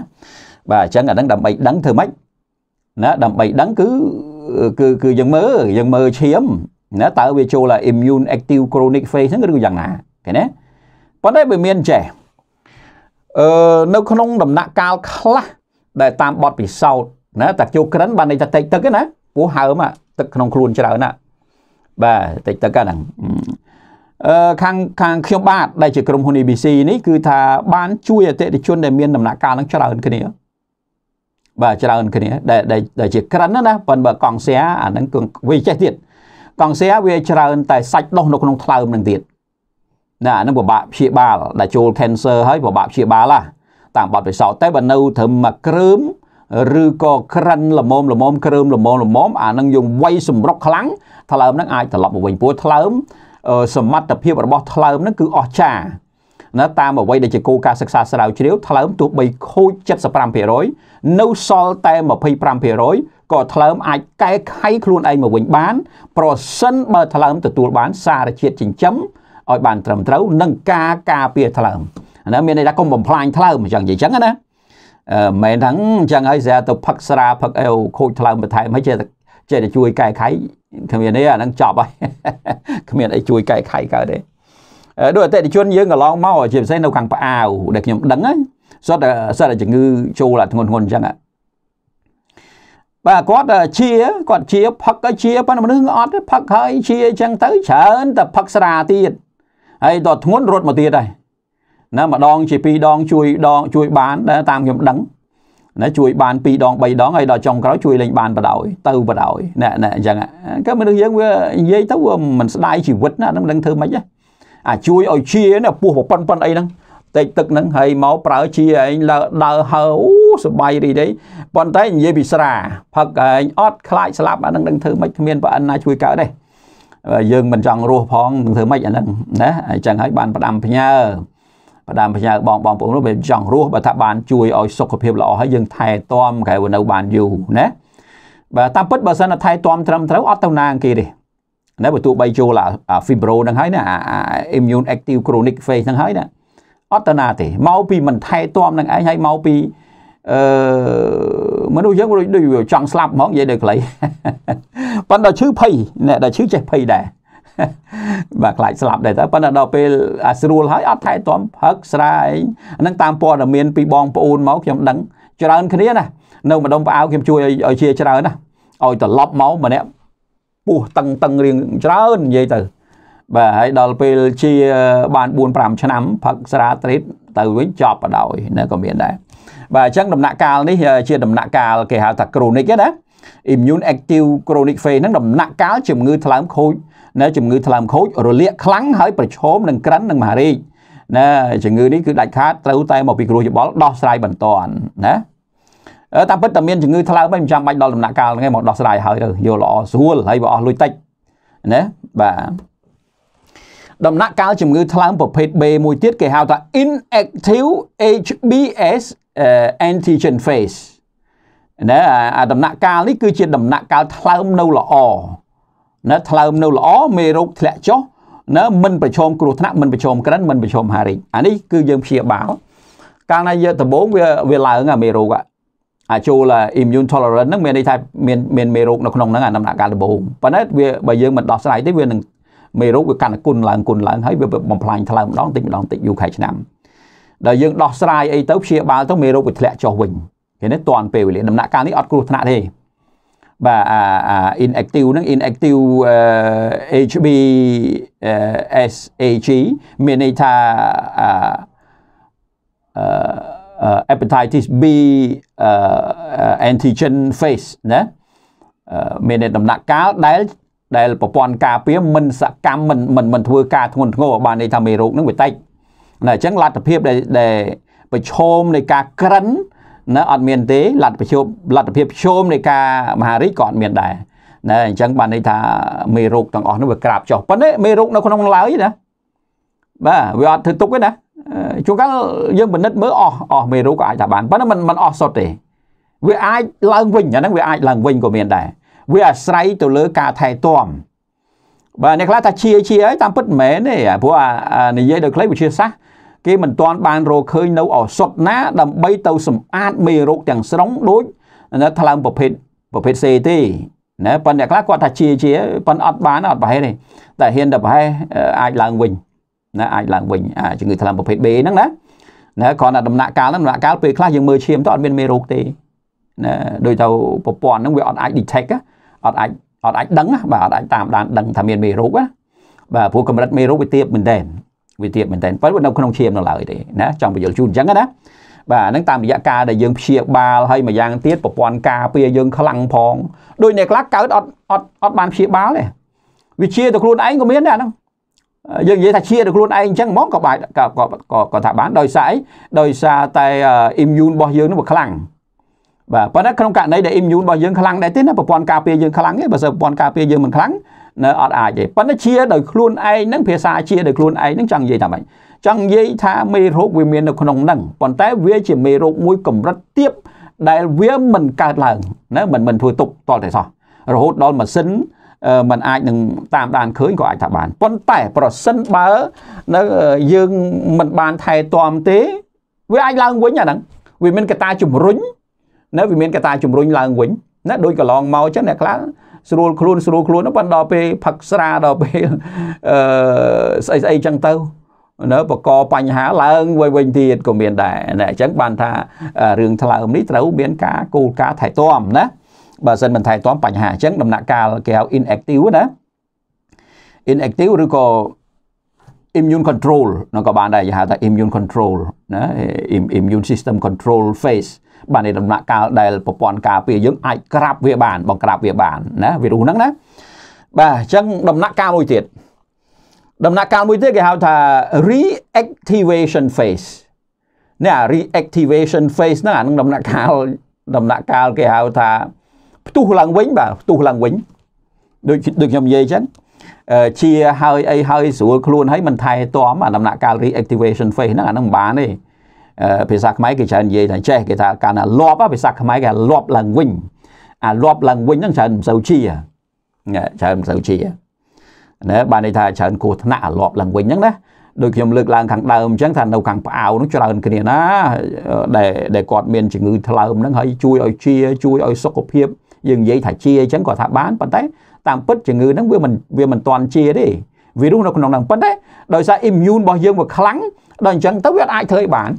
បាទអញ្ចឹងអាហ្នឹងដើម្បីដឹងធ្វើម៉េចណាដើម្បីដឹងគឺគឺគឺយើងមើលយើងមើលឈាមណាតើវាចូលដល់ immune active chronic phase ហ្នឹងឬយ៉ាងណាឃើញទេប៉ុន្តែវាមានចេះអឺនៅក្នុងដំណាក់កាលខ្លះដែលតាមបទពិសោធន៍ណាតាជោក្រិនបានន័យថាតិចទឹកណាពោះហើមទឹកក្នុងខ្លួនច្រើនណាបាទតិចទឹកហ្នឹងខាងខាងខ្ញុំបាទដែលជាក្រុមហ៊ុន ABC នេះគឺថាបាន ជួយអតិថិជនដែលមានដំណាក់កាលនឹងច្រើនគ្នាបាទច្រើនគ្នាដែលដែលជាក្រិនណាប៉ុន្តែបើកង់សៀអានឹងគឺវាចេះទៀតកង់សៀវាច្រើនតែសាច់ដុះនៅក្នុងថ្លើមនឹងទៀតណាអានឹងពិបាកព្យាបាលដែលចូល cancer ហើយពិបាកព្យាបាលហ่ะតាមបទពិសោធន៍តែបើនៅត្រឹមមួយក្រើមឬក៏ក្រិនល្មមល្មមក្រើមល្មមល្មមអានឹងយើងវាយសម្រុកខ្លាំងថ្លើមនឹងអាចត្រឡប់មកវិញពោះថ្លើមសមត្ថភាពរបស់ថ្លើមហ្នឹងគឺអស្ចារ្យណាតាមអ្វីដែលជាគោលការណ៍សិក្សាស្រាវជ្រាវថ្លើមទោះបីខូច75%នៅសល់តែ25%ក៏ថ្លើមអាចកែខៃខ្លួនឯងមកវិញបាន ប្រសិនបើថ្លើមទទួលបាន សារជាតិចិញ្ចឹមឲ្យបានត្រឹមត្រូវនិងការការពារថ្លើមណាមានន័យថាកុំបំផ្លាញថ្លើមអញ្ចឹងនិយាយអញ្ចឹងណាអឺមិនថាអញ្ចឹងហើយស្អាទៅផឹកស្រាផឹកអេវខូចថ្លើមបន្ថែមហើយចេះតែចេះតែជួយកែខៃគ្មាននេះអានឹងចប់ហើយគ្មានអីជួយកែខៃកើតទេដោយអតិថិជនយើងកន្លងមកជាពិសេសនៅខាងផ្អាវដែលខ្ញុំដឹងហ្នឹងសុទ្ធតែសិតតែជំងឺចូលអាធ្ងន់ធ្ងន់អញ្ចឹងបាទគាត់ជាគាត់ជាផឹកជាប៉ុន្តែមនុស្សអត់ទេផឹកហើយជាអញ្ចឹងទៅច្រើនតែផឹកស្រាទៀតហើយដល់ធ្ងន់រត់មកទៀតហើយណាម្ដងជាពីរដងជួយដងជួយបានតាមខ្ញុំដឹងណាជួយបាន2ដង3ដងហើយដល់ចុងក្រោយជួយលេងបានបដ ாய் ទៅបដ ாய் ណែណែអញ្ចឹងក៏មនុស្សយើងវានិយាយទៅវាមិនស្ដាយជីវិតណាហ្នឹងមិនដឹងធ្វើម៉េចអាជួយឲ្យជាណាពោះប៉ុនប៉ុនអីហ្នឹងតែកទឹកហ្នឹងហើយមកប្រើជាឯងលើដើរហើអូសបាយរីទេប៉ុន្តែនិយាយពីស្រាផឹកឯងអត់ខ្លាចស្លាប់អាហ្នឹងនឹងធ្វើម៉េចគ្មានប្រអិនណាជួយកើតទេយើងមិនចង់រស់ផងនឹងធ្វើម៉េចអាហ្នឹងណាអញ្ចឹងហើយបានផ្ដាំផ្ញើផ្ដាំផ្ញើបងបងប្អូនរបស់ចង់រស់បើថាបានជួយឲ្យសុខភាពល្អហើយយើងថែទាំកែវនៅបានយូរណាបាទតាមពិតបើសិនតែថែទាំត្រឹមត្រូវអត់ទៅណាគេទេណាបើទោះបីចូលអា fibro ហ្នឹងហើយណាអា immune active chronic phase ហ្នឹងហើយណាអត់ទៅណាទេមកពីមិនថែទាំនឹងឯងហើយមកពីអឺមនុស្សយើងដូចចង់ស្លាប់ហ្មងនិយាយដល់ខ្លីប៉ុន្តែឈឺភ័យអ្នកដែលឈឺចេះភ័យដែរបាទខ្លាចស្លាប់ដែរតើប៉ុន្តែដល់ពេលអាស្រួលហើយអត់ថែទាំផឹកស្រាអីហ្នឹងតាមព័ត៌មានពីបងប្អូនមកខ្ញុំដឹងច្រើនគ្នាណានៅម្ដុំផ្អើខ្ញុំជួយឲ្យជាច្រើនណាឲ្យត្រឡប់មកម្នាក់ពោះតឹងតឹងរៀងច្រើននិយាយទៅបាទហើយដល់ពេលជាបាន4 5ឆ្នាំផឹកស្រាត្រេតទៅវិញចប់បដោយនៅក៏មានដែរបាទអញ្ចឹងដំណាក់កាលនេះជាដំណាក់កាលគេហៅថា chronic ណា immune active chronic phase ហ្នឹងដំណាក់កាលជំងឺថ្លើមខូចណាជំងឺថ្លើមខូចរលាកខ្លាំងហើយប្រឈមនឹងក្រិននឹងមហារីកណាជំងឺនេះគឺដាច់ខាតត្រូវតែមកពីគ្រូយោបល់ដោះស្រាយបន្តណាតាមពិតតែមានជំងឺថ្លើមមិនចាំបាច់ដល់ដំណាក់កាលហ្នឹងឯងមកដោះស្រាយហើយទៅយល់ល្អស្រួលហើយបើអស់លុយតិចណាបាទដំណាក់កាលជំងឺថ្លើមប្រភេទ B មួយទៀតគេហៅថា inactive HBs antigen phase ណាអាដំណាក់កាលនេះគឺ ជា ដំណាក់កាលថ្លើមនៅល្អណាថ្លើមនៅល្អមេរោគធ្លាក់ចុះណាមិនប្រឈមគ្រោះថ្នាក់មិនប្រឈមក្រិនមិនប្រឈមហារិកអានេះគឺយើងព្យាបាលកាលណាយើងដំបូងវាវាឡើងអាមេរោគអាចូលអា immune tolerance ហ្នឹងមានន័យថាមានមានមេរោគនៅក្នុងហ្នឹងអាដំណាក់កាលដំបូងប៉ុន្តែវាបើយើងមិនដោះស្រាយទេវានឹងមេរោគវាកាន់តែគុណឡើងគុណឡើងហើយវាបំផ្លាញថ្លើមម្ដងតិចម្ដងតិចយូរខែឆ្នាំដល់យើងដោះស្រាយអីទៅព្យាបាលទៅមេរោគវាធ្លាក់ចុះវិញឃើញទេតាន់ពេលវេលាដំណាក់កាលនេះអត់គ្រោះថ្នាក់ទេបាទអាអា inactive ហ្នឹង inactive HB SAG មានន័យថាអា hepatitis B antigen phase ណាមានដំណាក់កាលដែលដែលប្រព័ន្ធការពារមិនសកម្មមិនមិនមិនធ្វើការធ្ងន់ធ្ងរបានន័យថាមេរោគហ្នឹងវាតិចណាអញ្ចឹងលទ្ធភាពដែលដែលប្រឈមនៃការក្រិនណាអត់មានទេលទ្ធភាពលទ្ធភាពជោមនៃការមហារាជក៏អត់មានដែរណាអញ្ចឹងបានន័យថាមេរោគទាំងអស់នោះវាក្រាបចុះប៉ុន្តែមេរោគនៅក្នុងឡើយណាបាទវាអត់ធ្វើទុកទេណាជួនកាលយើងពិនិត្យមើលអស់អស់មេរោគក៏អាចថាបានប៉ុន្តែมันมันអស់សុទ្ធទេ វាអាចឡើងវិញអាហ្នឹងវាអាចឡើងវិញក៏មានដែរវាអាស្រ័យទៅលើការថែទាំបាទអ្នកខ្លះថាជាជាហើយតាមពិតមិនមែនទេព្រោះអានិយាយដោយខ្លីវិទ្យាសាស្ត្រគេមិនទាន់បានរកឃើញនៅឱសថណា ដើម្បីទៅសម្អាតមេរោគទាំងស្រុងដូចនៅថ្លើមប្រភេទប្រភេទ C ទេណាប៉ុន្តែអ្នកខ្លះគាត់ថាជាជាប៉ុន្តែអត់បានអត់ប្រហែលទេតែហ៊ានតែប្រហែលអាចឡើងវិញណាអាចឡើងវិញអាជំងឺថ្លើមប្រភេទ B ហ្នឹងណាណាគ្រាន់តែដំណាក់កាលហ្នឹងដំណាក់កាលពេលខ្លះយើងមើលឈាមទៅអត់មានមេរោគទេណាដោយទៅប្រព័ន្ធហ្នឹងវាអត់អាច detect អត់អាចអត់អាចដឹងបាទអត់អាចតាមដាន ដឹងថាមានមេរោគណាបាទព្រោះកម្រិតមេរោគវាទាបមែនតើវាទៀតមែនតើប៉ុន្តែនៅក្នុងឈាមនៅឡើយទេណាចង់បញ្យល់ជូនអញ្ចឹងណាបាទហ្នឹងតាមរយៈការដែលយើងព្យាបាលហើយមួយយ៉ាងទៀតប្រព័ន្ធការពារយើងខ្លាំងផងដូចអ្នកខ្លះកើតអត់អត់អត់បានព្យាបាលទេវាជាទៅខ្លួនឯងក៏មានដែរហ្នឹងយើងនិយាយថាជាទៅខ្លួនឯងអញ្ចឹងហ្មងក៏បាច់ក៏ក៏ថាបានដោយសារអីដោយសារតែ immune របស់យើងនឹងវាខ្លាំងបាទប៉ុន្តែក្នុងករណីដែល immune របស់យើងខ្លាំងដែរទេណាប្រព័ន្ធការពារយើងខ្លាំងទេបើសិនប្រព័ន្ធការពារយើងមិនខ្លាំងនៅអត់អាចទេប៉ុន្តែជាដោយខ្លួនឯងហ្នឹងភាសាជាដោយខ្លួនឯងហ្នឹងចង់និយាយថាម៉េចចង់និយាយថាមេរោគវាមាននៅក្នុងហ្នឹងប៉ុន្តែវាជាមេរោគមួយកម្រិតទាប ដែលវាមិនកើតឡើងណាមិនមិនធ្វើទុកតលតែសោះរហូតដល់ម៉ាស៊ីនมันអាចនឹងតាមដានឃើញក៏អាចថាបានប៉ុន្តែប្រសិនបើនៅយើងមិនបានថែទាំទេវាអាចឡើងវិញអាហ្នឹងវាមានកត្តាជំរុញណាវាមានកត្តាជំរុញឡើងវិញណាដូចកន្លងមកចឹងអ្នកខ្លះស្រួលខ្លួនស្រួលខ្លួនប៉ុន្តែដល់ពេលផឹកស្រាដល់ពេលអឺស្អីស្អីចឹងទៅនៅបកបញ្ហាឡើងវិញវិញទៀតក៏មានដែរណាអញ្ចឹងបានថារឿងថ្លើមនេះត្រូវមានការគោលការណ៍ថែទាំណាបើសិនមិនថែទាំ បញ្ហាអញ្ចឹងដំណាក់កាលគេហៅ inactive ណា inactive ឬក៏ immune control នោះក៏បានដែរគេហៅថា immune control ណា immune system control phase បាទនេះដំណាក់កាលដែលប្រព័ន្ធការពារយើងអាចក្រាបវាបានបង្ក្រាបវាបានណាវីរុសហ្នឹងណាបាទអញ្ចឹងដំណាក់កាលមួយទៀតដំណាក់កាលមួយទៀតគេហៅថា reactivation phase នេះ reactivation phase ហ្នឹងអានឹងដំណាក់កាលដំណាក់កាលគេហៅថាផ្ទុះឡើងវិញបាទផ្ទុះឡើងវិញដូចដូចខ្ញុំនិយាយអញ្ចឹងជាហើយអីហើយស្រួលខ្លួនហើយមិនថែទាំអាដំណាក់កាល reactivation phase ហ្នឹងអានឹងមិនបានទេភាសាខ្មែរគេច្រើននិយាយថាចេះគេថាកាលណាលាប់ភាសាខ្មែរគេថាលាប់ឡើងវិញអាលាប់ឡើងវិញហ្នឹងច្រើនមិនសូវជាច្រើនមិនសូវជាណាបានន័យថាច្រើនគ្រោះថ្នាក់អាលាប់ឡើងវិញហ្នឹងណាដូចខ្ញុំលើកឡើងខាងដើមអញ្ចឹងថានៅខាងផ្អៅនោះច្រើនគ្នាណាដែលដែលគាត់មានជំងឺថ្លើមហ្នឹងហើយជួយឲ្យជាជួយឲ្យសុខភាពយើងនិយាយថាជាអញ្ចឹងគាត់ថាបានប៉ុន្តែតាមពិតជំងឺហ្នឹងវាមិនវាមិនតាន់ជាទេវីរុសនៅក្នុងហ្នឹងប៉ុន្តែដោយសារ immune របស់យើងវាខ្លាំងដល់អញ្ចឹងទៅវាអាចធ្វើឲ្យបាន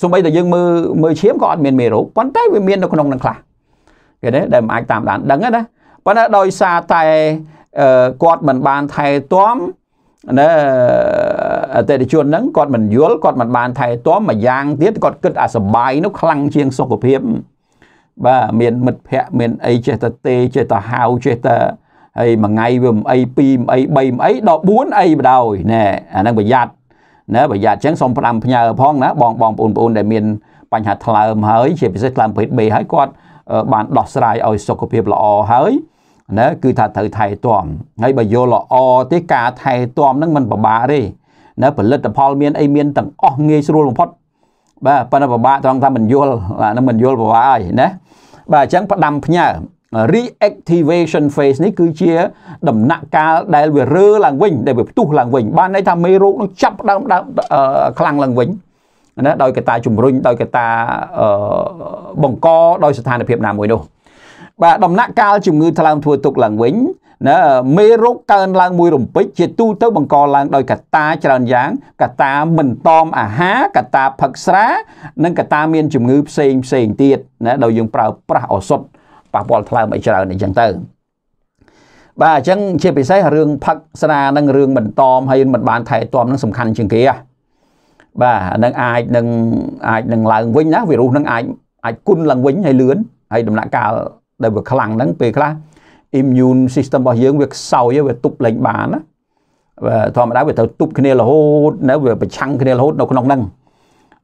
សូម្បីតែយើងមើលមើលឈាមក៏អត់មានមេរោគប៉ុន្តែវាមាននៅក្នុងនឹងខ្លះគេទេដែលមិនអាចតាមដានដឹងណាប៉ុន្តែដោយសារតែគាត់មិនបានថែទាំណាអតិថិជនហ្នឹងគាត់មិនយល់គាត់មិនបានថែទាំមួយយ៉ាងទៀតគាត់គិតអាសបាយនោះខ្លាំងជាងសុខភាពបាទមានមិត្តភ័ក្តិមានអីចេះតែទេចេះតែហៅចេះតែហើយមួយថ្ងៃវាមិនអីពីរមិនអីបីមិនអីដល់4អីបដ ாய் ណែអាហ្នឹងប្រយ័ត្នណាប្រយ័ត្នអញ្ចឹងសូមផ្ដាំផ្ញើផងណាបងបងប្អូនប្អូនដែលមានបញ្ហាថ្លើមហើយជាពិសេសថ្លើមប្រភេទ B ហើយគាត់បានដោះស្រាយឲ្យសុខភាពល្អហើយណាគឺថាត្រូវថែទាំហើយបើយល់ល្អទេការថែទាំហ្នឹងมันពិបាកទេណាផលិតផលមានអីមានទាំងអស់ងាយស្រួលបំផុតបាទប៉ុន្តែពិបាកត្រង់ថាមិនយល់អានឹងមិនយល់ពិបាកហើយណាបាទអញ្ចឹងផ្ដាំផ្ញើ reactivation phase នេះគឺជាដំណាក់កាលដែលវារើឡើងវិញដែលវាផ្ទុះឡើងវិញបានន័យថាមេរោគនឹងចាប់ដើមដើមខ្លាំងឡើងវិញណាដោយកត្តាជំរុញដោយកត្តាបង្កដោយ ស្ថានភាពណាមួយនោះបាទដំណាក់កាលជំងឺថ្លើមធ្វើទុកឡើងវិញណាមេរោគកើនឡើងមួយរំពេចជាទូទៅបង្កឡើងដោយកត្តាច្រើនយ៉ាងកត្តាមិនតមអាហារកត្តាផឹកស្រា និងកត្តាមានជំងឺផ្សេងផ្សេងទៀតណាដោយយើងប្រើប្រាស់ឱសថប៉ះពាល់ថ្លើមអីច្រើនអីចឹងទៅបាទអញ្ចឹងជាពិសេសរឿងផឹកស្រានិងរឿងមិនតមហើយមិនបានថែទាំនឹងសំខាន់ជាងគេបាទនឹងអាចនឹងអាចនឹងឡើងវិញណាវីរុសនឹងអាចអាចគុណឡើងវិញហើយលឿនហើយដំណាក់កាលដែលវាខ្លាំងហ្នឹងពេលខ្លះ immune system របស់យើងវាខ្សោយវាទប់លែងបានណាបាទធម្មតាវាត្រូវទប់គ្នារហូតនៅវាប្រឆាំងគ្នារហូតនៅក្នុងហ្នឹង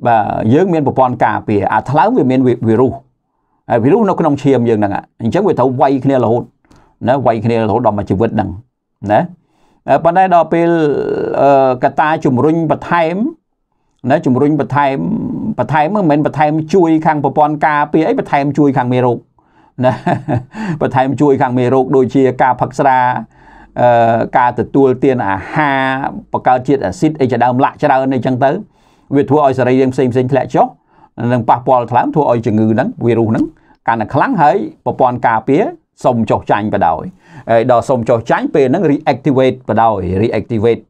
បាទយើងមានប្រព័ន្ធការពារអាថ្លើមវាមានវីរុសហើយវីរុសនៅក្នុងឈាមយើងហ្នឹងអញ្ចឹងវាត្រូវវាយគ្នារហូតណាវាយគ្នារហូតដល់មួយជីវិតហ្នឹងណាប៉ុន្តែដល់ពេលកតាជំរុញបន្ថែមណាជំរុញបន្ថែមបន្ថែមមិនមែនបន្ថែម ជួយ ខាងប្រព័ន្ធការពារអីបន្ថែមជួយខាងមេរោគណាបន្ថែមជួយខាងមេរោគដូចជាការផឹកស្រាអឺការទទួលទានអាហារបង្កើតជាតិអាស៊ីតអីជាដើម លាក់ច្រើនអីចឹងទៅ វាធ្វើឲ្យសរីរាង្គផ្សេងផ្សេងធ្លាក់ចុះនឹងប៉ះពាល់ខ្លាំងធ្វើឲ្យជំងឺហ្នឹងវីរុសហ្នឹងកាន់តែខ្លាំងហើយប្រព័ន្ធការពារសុំចុះចាញ់បដោយហើយដល់សុំចុះចាញ់ពេលហ្នឹង reactivate បដោយ reactivate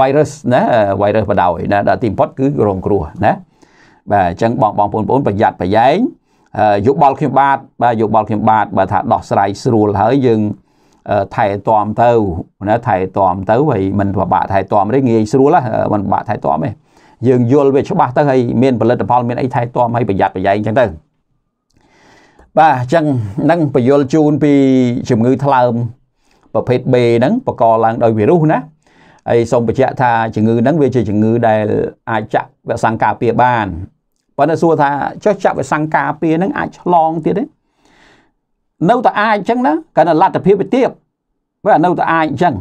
virus ណា virus បដោយណាដល់ទីបំផុតគឺរងគ្រោះណាបាទអញ្ចឹងបងបងប្អូនប្រយ័ត្នប្រយែងយោបល់ខ្ញុំបាទបាទយោបល់ខ្ញុំបាទបើថាដោះស្រាយស្រួលហើយយើងថែទាំទៅណាថែទាំទៅហើយមិនពិបាកថែទាំទេងាយស្រួលហ្នឹងមិនពិបាកថែទាំទេយើងយល់វាច្បាស់ទៅហើយមានផលិតផលមានអីថែទាំហើយប្រយ័ត្នប្រយែងអញ្ចឹងទៅបាទអញ្ចឹងនឹងបញ្យលជូនពីជំងឺថ្លើមប្រភេទ B ហ្នឹង បកកឡើងដោយវីរុសណាហើយសូមបញ្ជាក់ថាជំងឺហ្នឹងវាជាជំងឺដែលអាចចាក់វ៉ាក់សាំងការពារបានប៉ុន្តែសួរថាចុះចាក់វ៉ាក់សាំងការពារហ្នឹងអាចឆ្លងទៀតទេនៅតែអាចអញ្ចឹងណាកាលណាលទ្ធភាពវាទៀតវានៅតែអាចអញ្ចឹង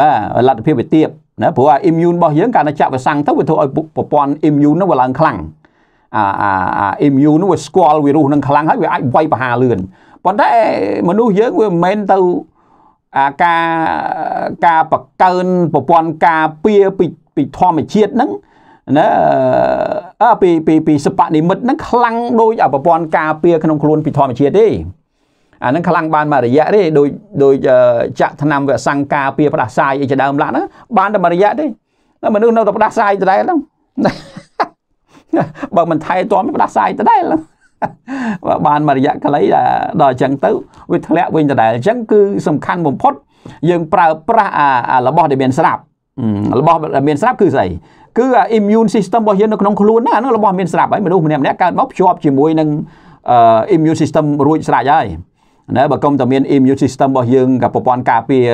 បាទលទ្ធភាពវាទាបណាព្រោះអា immune របស់យើងកាលតែចាក់វាសាំងទៅវាធ្វើឲ្យប្រព័ន្ធ immune នោះវាឡើងខ្លាំងអាអាអា immune នោះវាស្គាល់វីរុសនឹងខ្លាំងហើយវាអាចវាយប្រហារលឿនប៉ុន្តែមនុស្សយើងវាមិនមែនទៅអាការការបង្កើនប្រព័ន្ធការពារពីពីធម្មជាតិហ្នឹងណាអើពីពីពីសពនិមិត្តហ្នឹងខ្លាំងដោយប្រព័ន្ធការពារក្នុងខ្លួនពីធម្មជាតិទេអានឹងខ្លាំងបានមួយរយៈទេដូចដូចចាក់ថ្នាំវសង្ការពីផ្ដាសាយអីជាដើមឡាក់ហ្នឹងបានតែមួយរយៈទេមនុស្សនៅតែផ្ដាសាយដដែលហ្នឹងបើមិនថែទាំផ្ដាសាយដដែលហ្នឹងបើបានមួយរយៈខ្លីដល់អញ្ចឹងទៅវាធ្លាក់វិញដដែលអញ្ចឹងគឺសំខាន់បំផុត យើងប្រើប្រាស់អារបស់ដែលមានស្រាប់របស់ដែលមានស្រាប់គឺស្អីគឺ immune system របស់យើងនៅក្នុងខ្លួនណាហ្នឹងរបស់មានស្រាប់ហើយមនុស្សម្នាក់ៗកើតមកភ្ជាប់ជាមួយនឹង immune system រួចស្រេចហើយណាបើកុំតែមាន immune system របស់យើងក៏ប្រព័ន្ធការពារ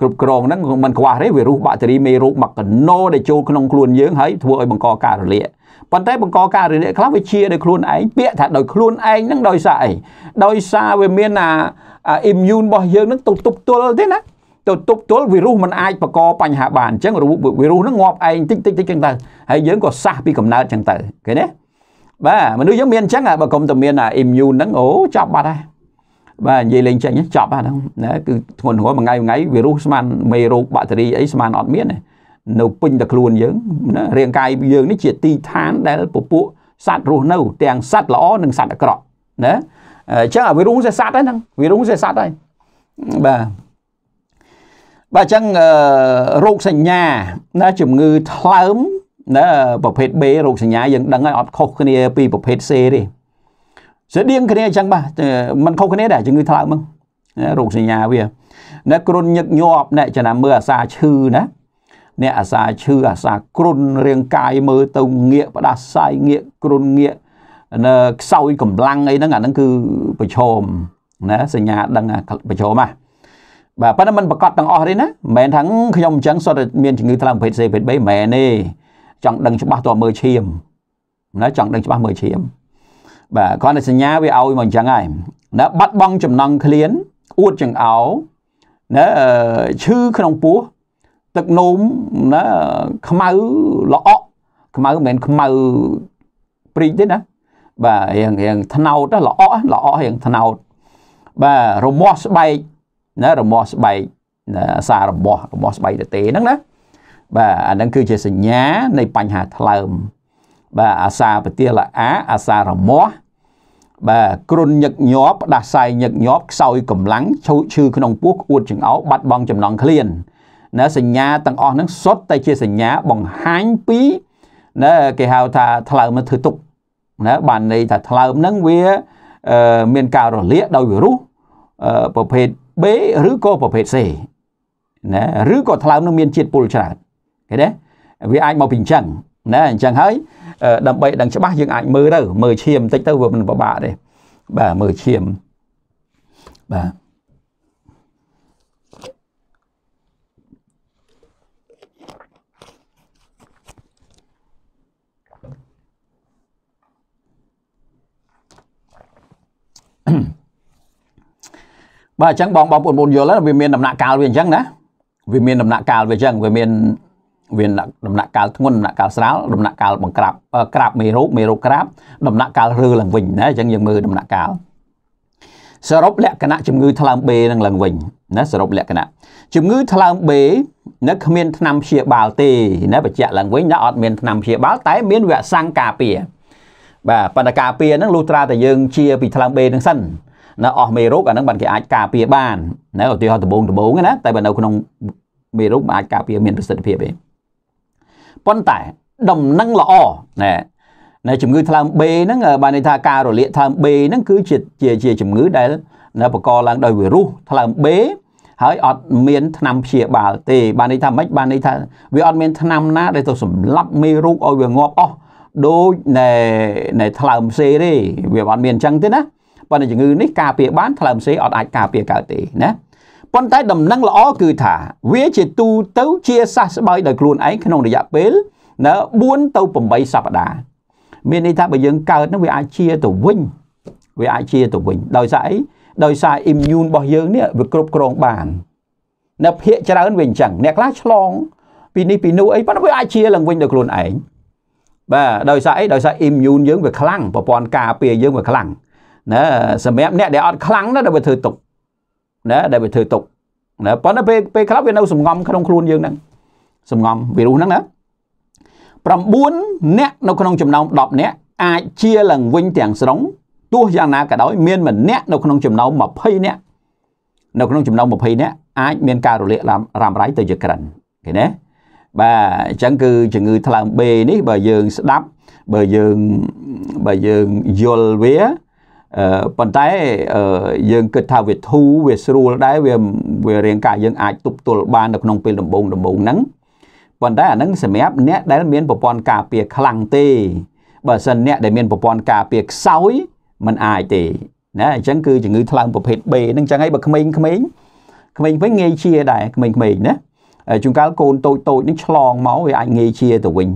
គ្រប់គ្រងហ្នឹងมันខ្វះទេវីរុសបាក់តេរីមេរោគមកកណោដែលចូលក្នុងខ្លួនយើងហើយធ្វើឲ្យបង្កការរលាកប៉ុន្តែបង្កការរលាកខ្លះវាជាដោយខ្លួនឯងពាក្យថាដោយខ្លួនឯងហ្នឹងដោយសារអីដោយសារវាមានអា immune របស់យើងហ្នឹងទៅទប់ទល់ទេណាទៅទប់ទល់វីរុសมันអាចបង្កបញ្ហាបានអញ្ចឹងវីរុសហ្នឹងងាប់ឯងតិចតិចតិចចឹងទៅហើយយើងក៏សះពីកំណើតចឹងទៅឃើញទេបាទមនុស្សយើងមានអញ្ចឹងបើកុំតែមានអា immune ហ្នឹងអូចាប់បាត់ហើយបាទនិយាយលេងចេញចប់ហ្នឹងណាគឺធ្ងន់ធ្ងរមួយថ្ងៃមួយថ្ងៃវីរុសស្មានមេរោគបាក់តេរីអីស្មានអត់មានទេនៅពេញតែខ្លួនយើងណារាងកាយយើងនេះជាទីឋាន ដែលពពួកសត្វរស់នៅ ទាំងសត្វល្អនិងសត្វអាក្រក់ណាអញ្ចឹងអាវីរុសវាសត្វហ្នឹងវីរុសវាសត្វហើយបាទបាទអញ្ចឹងរោគសញ្ញាណាជំងឺថ្លើមណាប្រភេទ B រោគសញ្ញាយើងដឹងហើយអត់ខុសគ្នាពីប្រភេទ C ទេស្តៀងគ្នាអញ្ចឹងបាទมันខុសគ្នាដែរជំងឺថ្លើមហ្នឹងរោគសញ្ញាវាអ្នកគ្រុនញឹកញាប់អ្នកចំណាំមើលអាសាឈឺណាអ្នកអាសាឈឺអាសាគ្រុនរាងកាយមើលទៅងាកផ្ដាសាយងាកគ្រុនងាកនៅខ្សោយកម្លាំងអីហ្នឹងអាហ្នឹងគឺប្រឈមណាសញ្ញាដឹងប្រឈមណាបាទប៉ុន្តែมันប្រកាសទាំងអស់ទេណាមិនមែនថាខ្ញុំអញ្ចឹងសុទ្ធតែមានជំងឺថ្លើមប្រភេទ C ប្រភេទ B មិនមែនទេចង់ដឹងច្បាស់តើមើលឈាមណាចង់ដឹងច្បាស់មើលឈាមបាទគ្រាន់តែសញ្ញាវាឲ្យមកអញ្ចឹងហើយណាបាត់បង់ចំណង់ឃ្លានអួតចង្អោណាឈឺក្នុងពោះទឹកនោមណាខ្មៅល្អក់ខ្មៅមិនមែនខ្មៅព្រីកទេណាបាទរៀងរៀងថ្នោតល្អក់ល្អក់រៀងថ្នោតបាទរមាស់ស្បែកណារមាស់ស្បែកណាសាររបស់របស់ស្បែកទៅទេហ្នឹងណាបាទអាហ្នឹងគឺជាសញ្ញា នៃបញ្ហាថ្លើម បាទអាសាពទាលអាអាសារមាស់បាទគ្រុនញឹកញាប់ផ្ដាសាយញឹកញាប់ខ្សោយកម្លាំងឈឺឈឺក្នុងពោះក្អួតចង្អោរបាត់បង់ចំណង់ឃ្លានណាសញ្ញាទាំងអស់ហ្នឹងសុទ្ធតែជាសញ្ញាបង្ហាញពីណាគេហៅថាថ្លើមធ្វើទុកណាបានន័យថាថ្លើមហ្នឹងវាមានការរលាកដោយវីរុសប្រភេទ B ឬក៏ប្រភេទ C ណាឬក៏ថ្លើមនឹងមានជាតិពុលច្រើនឃើញទេវាអាចមកពីអញ្ចឹងណាអញ្ចឹងហើយដើម្បីដឹងច្បាស់យើងអាចមើលទៅមើលឈាមបន្តិចទៅវាមិនពិបាកទេបាទមើលឈាមបាទបាទអញ្ចឹងបងបងប្អូនយល់ហើយវាមានដំណាក់កាលវាអញ្ចឹងណាវាមានដំណាក់កាលវាអញ្ចឹងវាមានវាដំណាក់កាលធ្ងន់ដំណាក់កាលស្រាលដំណាក់កាលបង្ក្រាបក្រាបមេរោគមេរោគក្រាបដំណាក់កាលរើឡើងវិញណាអញ្ចឹងយើងមើលដំណាក់កាលសរុបលក្ខណៈជំងឺថ្លើម B នឹងឡើងវិញណាសរុបលក្ខណៈជំងឺថ្លើម B នៅគ្មានថ្នាំព្យាបាលទេណាបញ្ជាក់ឡើងវិញណាអត់មានថ្នាំព្យាបាលតែមានវគ្គសាំងការពារបាទប៉ុន្តែការពារហ្នឹងលុះត្រាតែយើងជាពីថ្លើម B ហ្នឹងសិនណាអស់មេរោគអាហ្នឹងបានគេអាចការពារបានណាឧទាហរណ៍ដំបងដំបងណាតែបើនៅក្នុងមេរោគអាចការពារមានប្រសិទ្ធភាពទេប៉ុន្តែដំណឹងល្អណែណែជំងឺថ្លើម B ហ្នឹងបានន័យថាការរលាកថ្លើម B ហ្នឹងគឺជាជាជំងឺដែលបកកឡើងដោយវីរុសថ្លើម B ហើយអត់មានថ្នាំព្យាបាលទេបានន័យថាម៉េចបានន័យថាវាអត់មានថ្នាំណាដែលទៅសម្លាប់មេរោគឲ្យវាងាប់អស់ដូចណែណែថ្លើមសេទេវាអត់មានអញ្ចឹងទេណាប៉ុន្តែជំងឺនេះការពារបានថ្លើមសេអត់អាចការពារកើតទេណាប៉ុន្តែដំណឹងល្អគឺថាវាជាទូទៅជាសះស្បើយដោយខ្លួនឯងក្នុងរយៈពេលណា4ទៅ8សប្តាហ៍មានន័យថាបើយើងកើតនឹងវាអាចជាទៅវិញវាអាចជាទៅវិញដោយសារអីដោយសារ immune របស់យើងនេះវាគ្រប់គ្រងបាននៅភាកច្រើនវាអញ្ចឹងអ្នកខ្លះឆ្លង ពីនេះពីនោះអីប៉ុន្តែវាអាចជាឡើងវិញដល់ខ្លួនឯងបាទដោយសារអីដោយសារ immune យើងវាខ្លាំងប្រព័ន្ធការពារយើងវាខ្លាំងណាសម្រាប់អ្នកដែលអត់ខ្លាំងណាដែលវាធ្វើទុកណាដែលវាធ្វើទុកណាប៉ុន្តែពេលពេលខ្លះវានៅសំងំក្នុងខ្លួនយើងហ្នឹងសំងំវីរុសហ្នឹងណា9អ្នកនៅក្នុងចំណោម10អ្នកអាចជាឡើងវិញទាំងស្រុងទោះយ៉ាងណាក៏ដោយមានម្នាក់នៅក្នុងចំណោម20អ្នកនៅក្នុងចំណោម20អ្នកអាចមានការរលាករ៉ាំរ៉ៃទៅជាក្រិនឃើញទេបាទអញ្ចឹងគឺជំងឺថ្លើម B នេះបើយើងស្ដាប់បើយើងបើយើងយល់វាប៉ុន្តែយើងគិតថាវាធូរវាស្រួលដែរវាវារាងកាយយើងអាចទប់ទល់បាននៅក្នុងពេលដំបូងដំបូងហ្នឹងប៉ុន្តែអាហ្នឹងសម្រាប់អ្នកដែលមានប្រព័ន្ធការពារខ្លាំងទេ បើសិនអ្នកដែលមានប្រព័ន្ធការពារខ្សោយมันអាចទេណាអញ្ចឹងគឺជំងឺថ្លើមប្រភេទ B ហ្នឹងអញ្ចឹងឯងបើក្មេងៗក្មេងៗងាយជាដែរក្មេងៗណាជួនកាលកូនតូចតូចនឹងឆ្លងមកវាអាចងាយជាទៅវិញ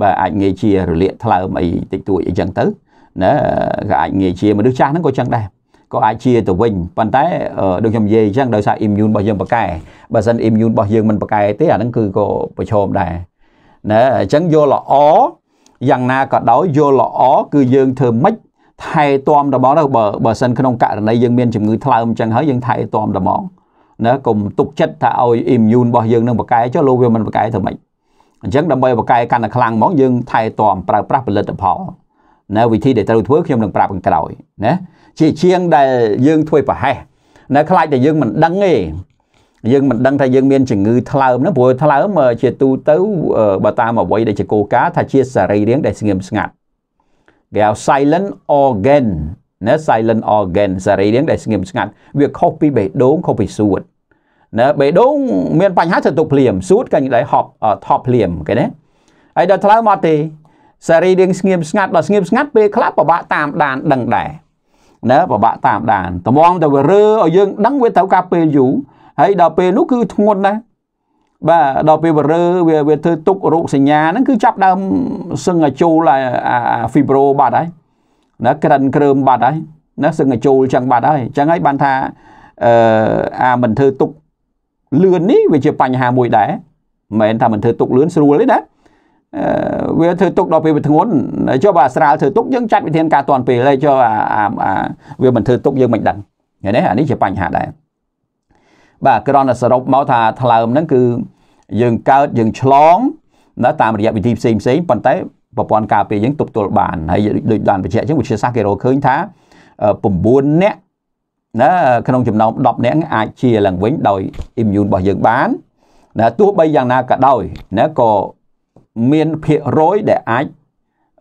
បាទអាចងាយជារលាកថ្លើមអីតិចតួចអីចឹងទៅណាក៏អាចងាយជាមនុស្សចាស់ហ្នឹងក៏ចឹងដែរក៏អាចជាទៅវិញប៉ុន្តែដូចខ្ញុំនិយាយអញ្ចឹងដោយសារ immune របស់យើងប្រកែបើសិន immune របស់យើងមិនប្រកែទេអាហ្នឹងគឺក៏ប្រឈមដែរណាអញ្ចឹងយកល្អយ៉ាងណាក៏ដោយយកល្អគឺយើងធ្វើម៉េចថែទាំត្មងទៅបើបើសិនក្នុងករណីយើងមានជំងឺថ្លើមអញ្ចឹងហើយយើងថែទាំត្មងណាកុំទុកចិត្តថាឲ្យ immune របស់យើងនឹងប្រកែចុះលោកវាមិនប្រកែធ្វើម៉េចអញ្ចឹងដើម្បីប្រកែកាន់តែខ្លាំងហ្មងយើងថែទាំប្រើប្រាស់ផលិតផលនៅវិធីដែលត្រូវធ្វើខ្ញុំនឹងប្រាប់ខាងក្រោយណាជាជាងដែលយើងធ្វើប្រហែសនៅខ្លាចតែយើងមិនដឹងទេយើងមិនដឹងថាយើងមានជំងឺថ្លើមណាព្រោះថ្លើមជាទូទៅបើតាមអ្វីដែលជាគោលការណ៍ថាជាសរីរាង្គដែលស្ងៀមស្ងាត់គេហៅ silent organ ណា silent organ សរីរាង្គដែលស្ងៀមស្ងាត់វាខុសពីបេះដូងខុសពីសួតណាបេះដូងមានបញ្ហាទៅទុកភ្លាមសួតក៏និយាយហប់ថប់ភ្លាមគេណាហើយដល់ថ្លើមអត់ទេសារីរៀងស្ងៀមស្ងាត់បើស្ងៀមស្ងាត់ពេលខ្លះពិបាកតាមដានដឹងដែរណាពិបាកតាមដានតម្ងតែវារើឲ្យយើងដឹងវាត្រូវការពេលយូរហើយដល់ពេលនោះគឺធ្ងន់ណាស់បាទដល់ពេលវារើវាវាធ្វើទុករោគសញ្ញាហ្នឹងគឺចាប់ដើមសឹងអាចូលអា fibro បាត់ហើយណាក្រិនក្រើមបាត់ហើយណាសឹងអាចូលចឹងបាត់ហើយចឹងហើយបានថាអឺអាមិនធ្វើទុកលឿននេះវាជាបញ្ហាមួយដែរមិនមែនថាមិនធ្វើទុកលឿនស្រួលទេណាវាធ្វើទុកដល់ពេលវាធ្ងន់ចុះបើអាស្រាលធ្វើទុកយើងចាត់វិធានការតាន់ពេលហើយចុះអាវាមិនធ្វើទុកយើងមិនដឹងឃើញទេអានេះជាបញ្ហាដែរបាទក្រនសរុបមកថាថ្លើមហ្នឹងគឺយើងកើតយើងឆ្លងណាតាមរយៈវិធីផ្សេងផ្សេងប៉ុន្តែប្រព័ន្ធការពារយើងទប់ទល់បានហើយដូចបានបញ្ជាក់អញ្ចឹងវិទ្យាសាស្ត្រគេរកឃើញថា9នាក់ណាក្នុងចំណោម10នាក់អាចជាឡើងវិញដោយ immune របស់យើងបានណាទោះបីយ៉ាងណាក៏ដោយណាក៏មានភាគរយដែលអាច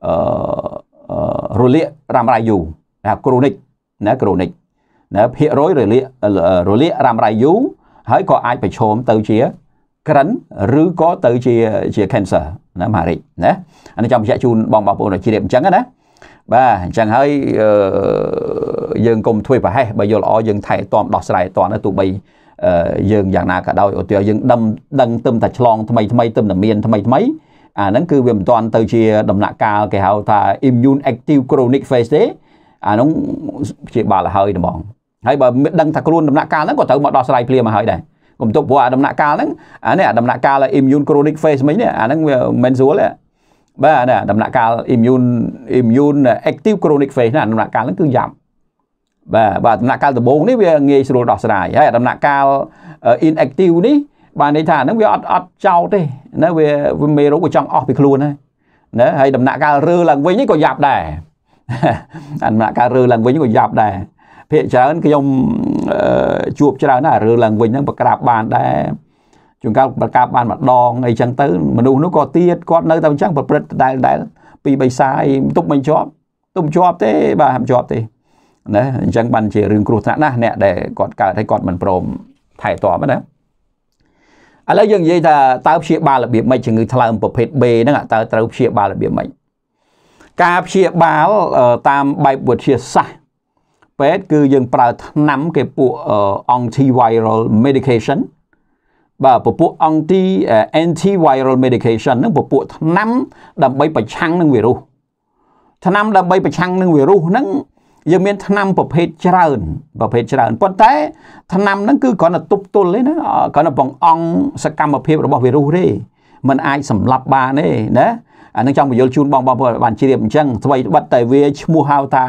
អឺរលាករ៉ាំរ៉ៃយូណាគ្រូនិកណាគ្រូនិកណាភាគរយរលាករលាករ៉ាំរ៉ៃយូហើយក៏អាចប្រឈមទៅជាក្រិនឬក៏ទៅជាជា cancer ណាមហារីកណាអានេះចង់បញ្ជាក់ជូនបងប្អូនឲ្យជ្រាបអញ្ចឹងណាបាទអញ្ចឹងហើយយើងកុំធ្វេសប្រហែសបើយល់ល្អយើងថែទាំដោះស្រាយតទៅទោះបី យើងយ៉ាងណាក៏ដោយឧទាហរណ៍យើងដឹងដឹងទឹមតែឆ្លងថ្មីថ្មីទឹមតែមានថ្មីថ្មីអាហ្នឹងគឺវាមិនទាន់ទៅជាដំណាក់កាលគេហៅថា immune active chronic phase ទេអាហ្នឹងជាបាល់ហើយត្បងហើយបើដឹងថាខ្លួនដំណាក់កាលហ្នឹងក៏ត្រូវមកដោះស្រាយភ្លាមមកហើយដែរកុំទុកព្រោះអាដំណាក់កាលហ្នឹងអានេះអាដំណាក់កាល immune chronic phase មិញនេះអាហ្នឹងវាមិនស្រួលទេបាទណាដំណាក់កាល immune immune active chronic phase ណាដំណាក់កាលហ្នឹងគឺយ៉ាប់បាទបាទដំណាក់កាលដំបូងនេះវាងាយស្រួលដោះស្រាយហើយដំណាក់កាល inactive នេះបានន័យថាហ្នឹងវាអត់អត់ចោតទេណាវាមេរោគវាចង់អស់ពីខ្លួនហើយណាហើយដំណាក់កាលរើឡើងវិញក៏យ៉ាប់ដែរដំណាក់កាលរើឡើងវិញក៏យ៉ាប់ដែរភាកច្រើនខ្ញុំជួបច្រើនណាស់រើឡើងវិញហ្នឹងប្រក្រាបបានដែរជួនកាលប្រកាបបានម្ដងអីចឹងទៅមនុស្សនោះក៏ទៀតគាត់នៅតែអញ្ចឹងប្រព្រឹត្តដដែលដដែលពីបីសាយទុបមិនជាប់ទុបជាប់ទេបាទហាំជាប់ទេណាអញ្ចឹងបានជារឿងគ្រោះថ្នាក់ណាស់អ្នកដែលគាត់កើតហើយគាត់មិនព្រមថែទាំណាឥឡូវយើងនិយាយថាតើព្យាបាលរបៀបម៉េចជំងឺថ្លើមប្រភេទ B ហ្នឹងតើត្រូវព្យាបាលរបៀបម៉េចការព្យាបាលតាមបែបវិទ្យាសាស្ត្រពេទ្យគឺយើងប្រើថ្នាំគេពួក antiviral medication បាទពពួក anti antiviral medication ហ្នឹងពពួកថ្នាំ ដើម្បីប្រឆាំងនឹងវីរុសថ្នាំដើម្បីប្រឆាំងនឹងវីរុសហ្នឹងយើងមានថ្នាំប្រភេទច្រើនប្រភេទច្រើនប៉ុន្តែ ថ្នាំហ្នឹងគឺគ្រាន់តែទប់ទល់ទេណាគ្រាន់តែបង្អង់សកម្មភាពរបស់វីរុសទេมันអាចសម្លាប់បានទេណាអានឹងចង់បញ្យល់ជូនបងបងប្អូនបានជ្រាបអញ្ចឹងស្វ័យបិទតែវាឈ្មោះហៅថា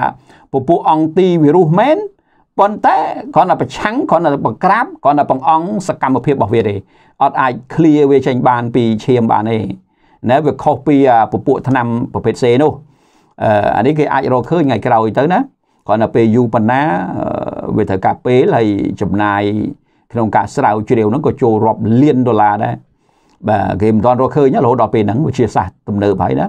ពពួកអង្គទីវីរុសមែនប៉ុន្តែគ្រាន់តែប្រឆាំងគ្រាន់តែបង្ក្រាបគ្រាន់តែបង្អង់សកម្មភាពរបស់វាទេអត់អាច clear វាចេញបាន ពីឈាមបានទេណាវាខុសពីពពួកថ្នាំប្រភេទ C នោះអានេះគេអាចរកឃើញថ្ងៃក្រោយទៅណាគ្រាន់តែពេលយូរប៉ុណ្ណាវាត្រូវការពេលហើយចំណាយ ក្នុងការស្រាវជ្រាវហ្នឹងក៏ចូលរាប់លានដុល្លារដែរបាទគេមិនទាន់រកឃើញរហូតដល់ពេលហ្នឹងវិទ្យាសាស្ត្រទំនើបហើយណា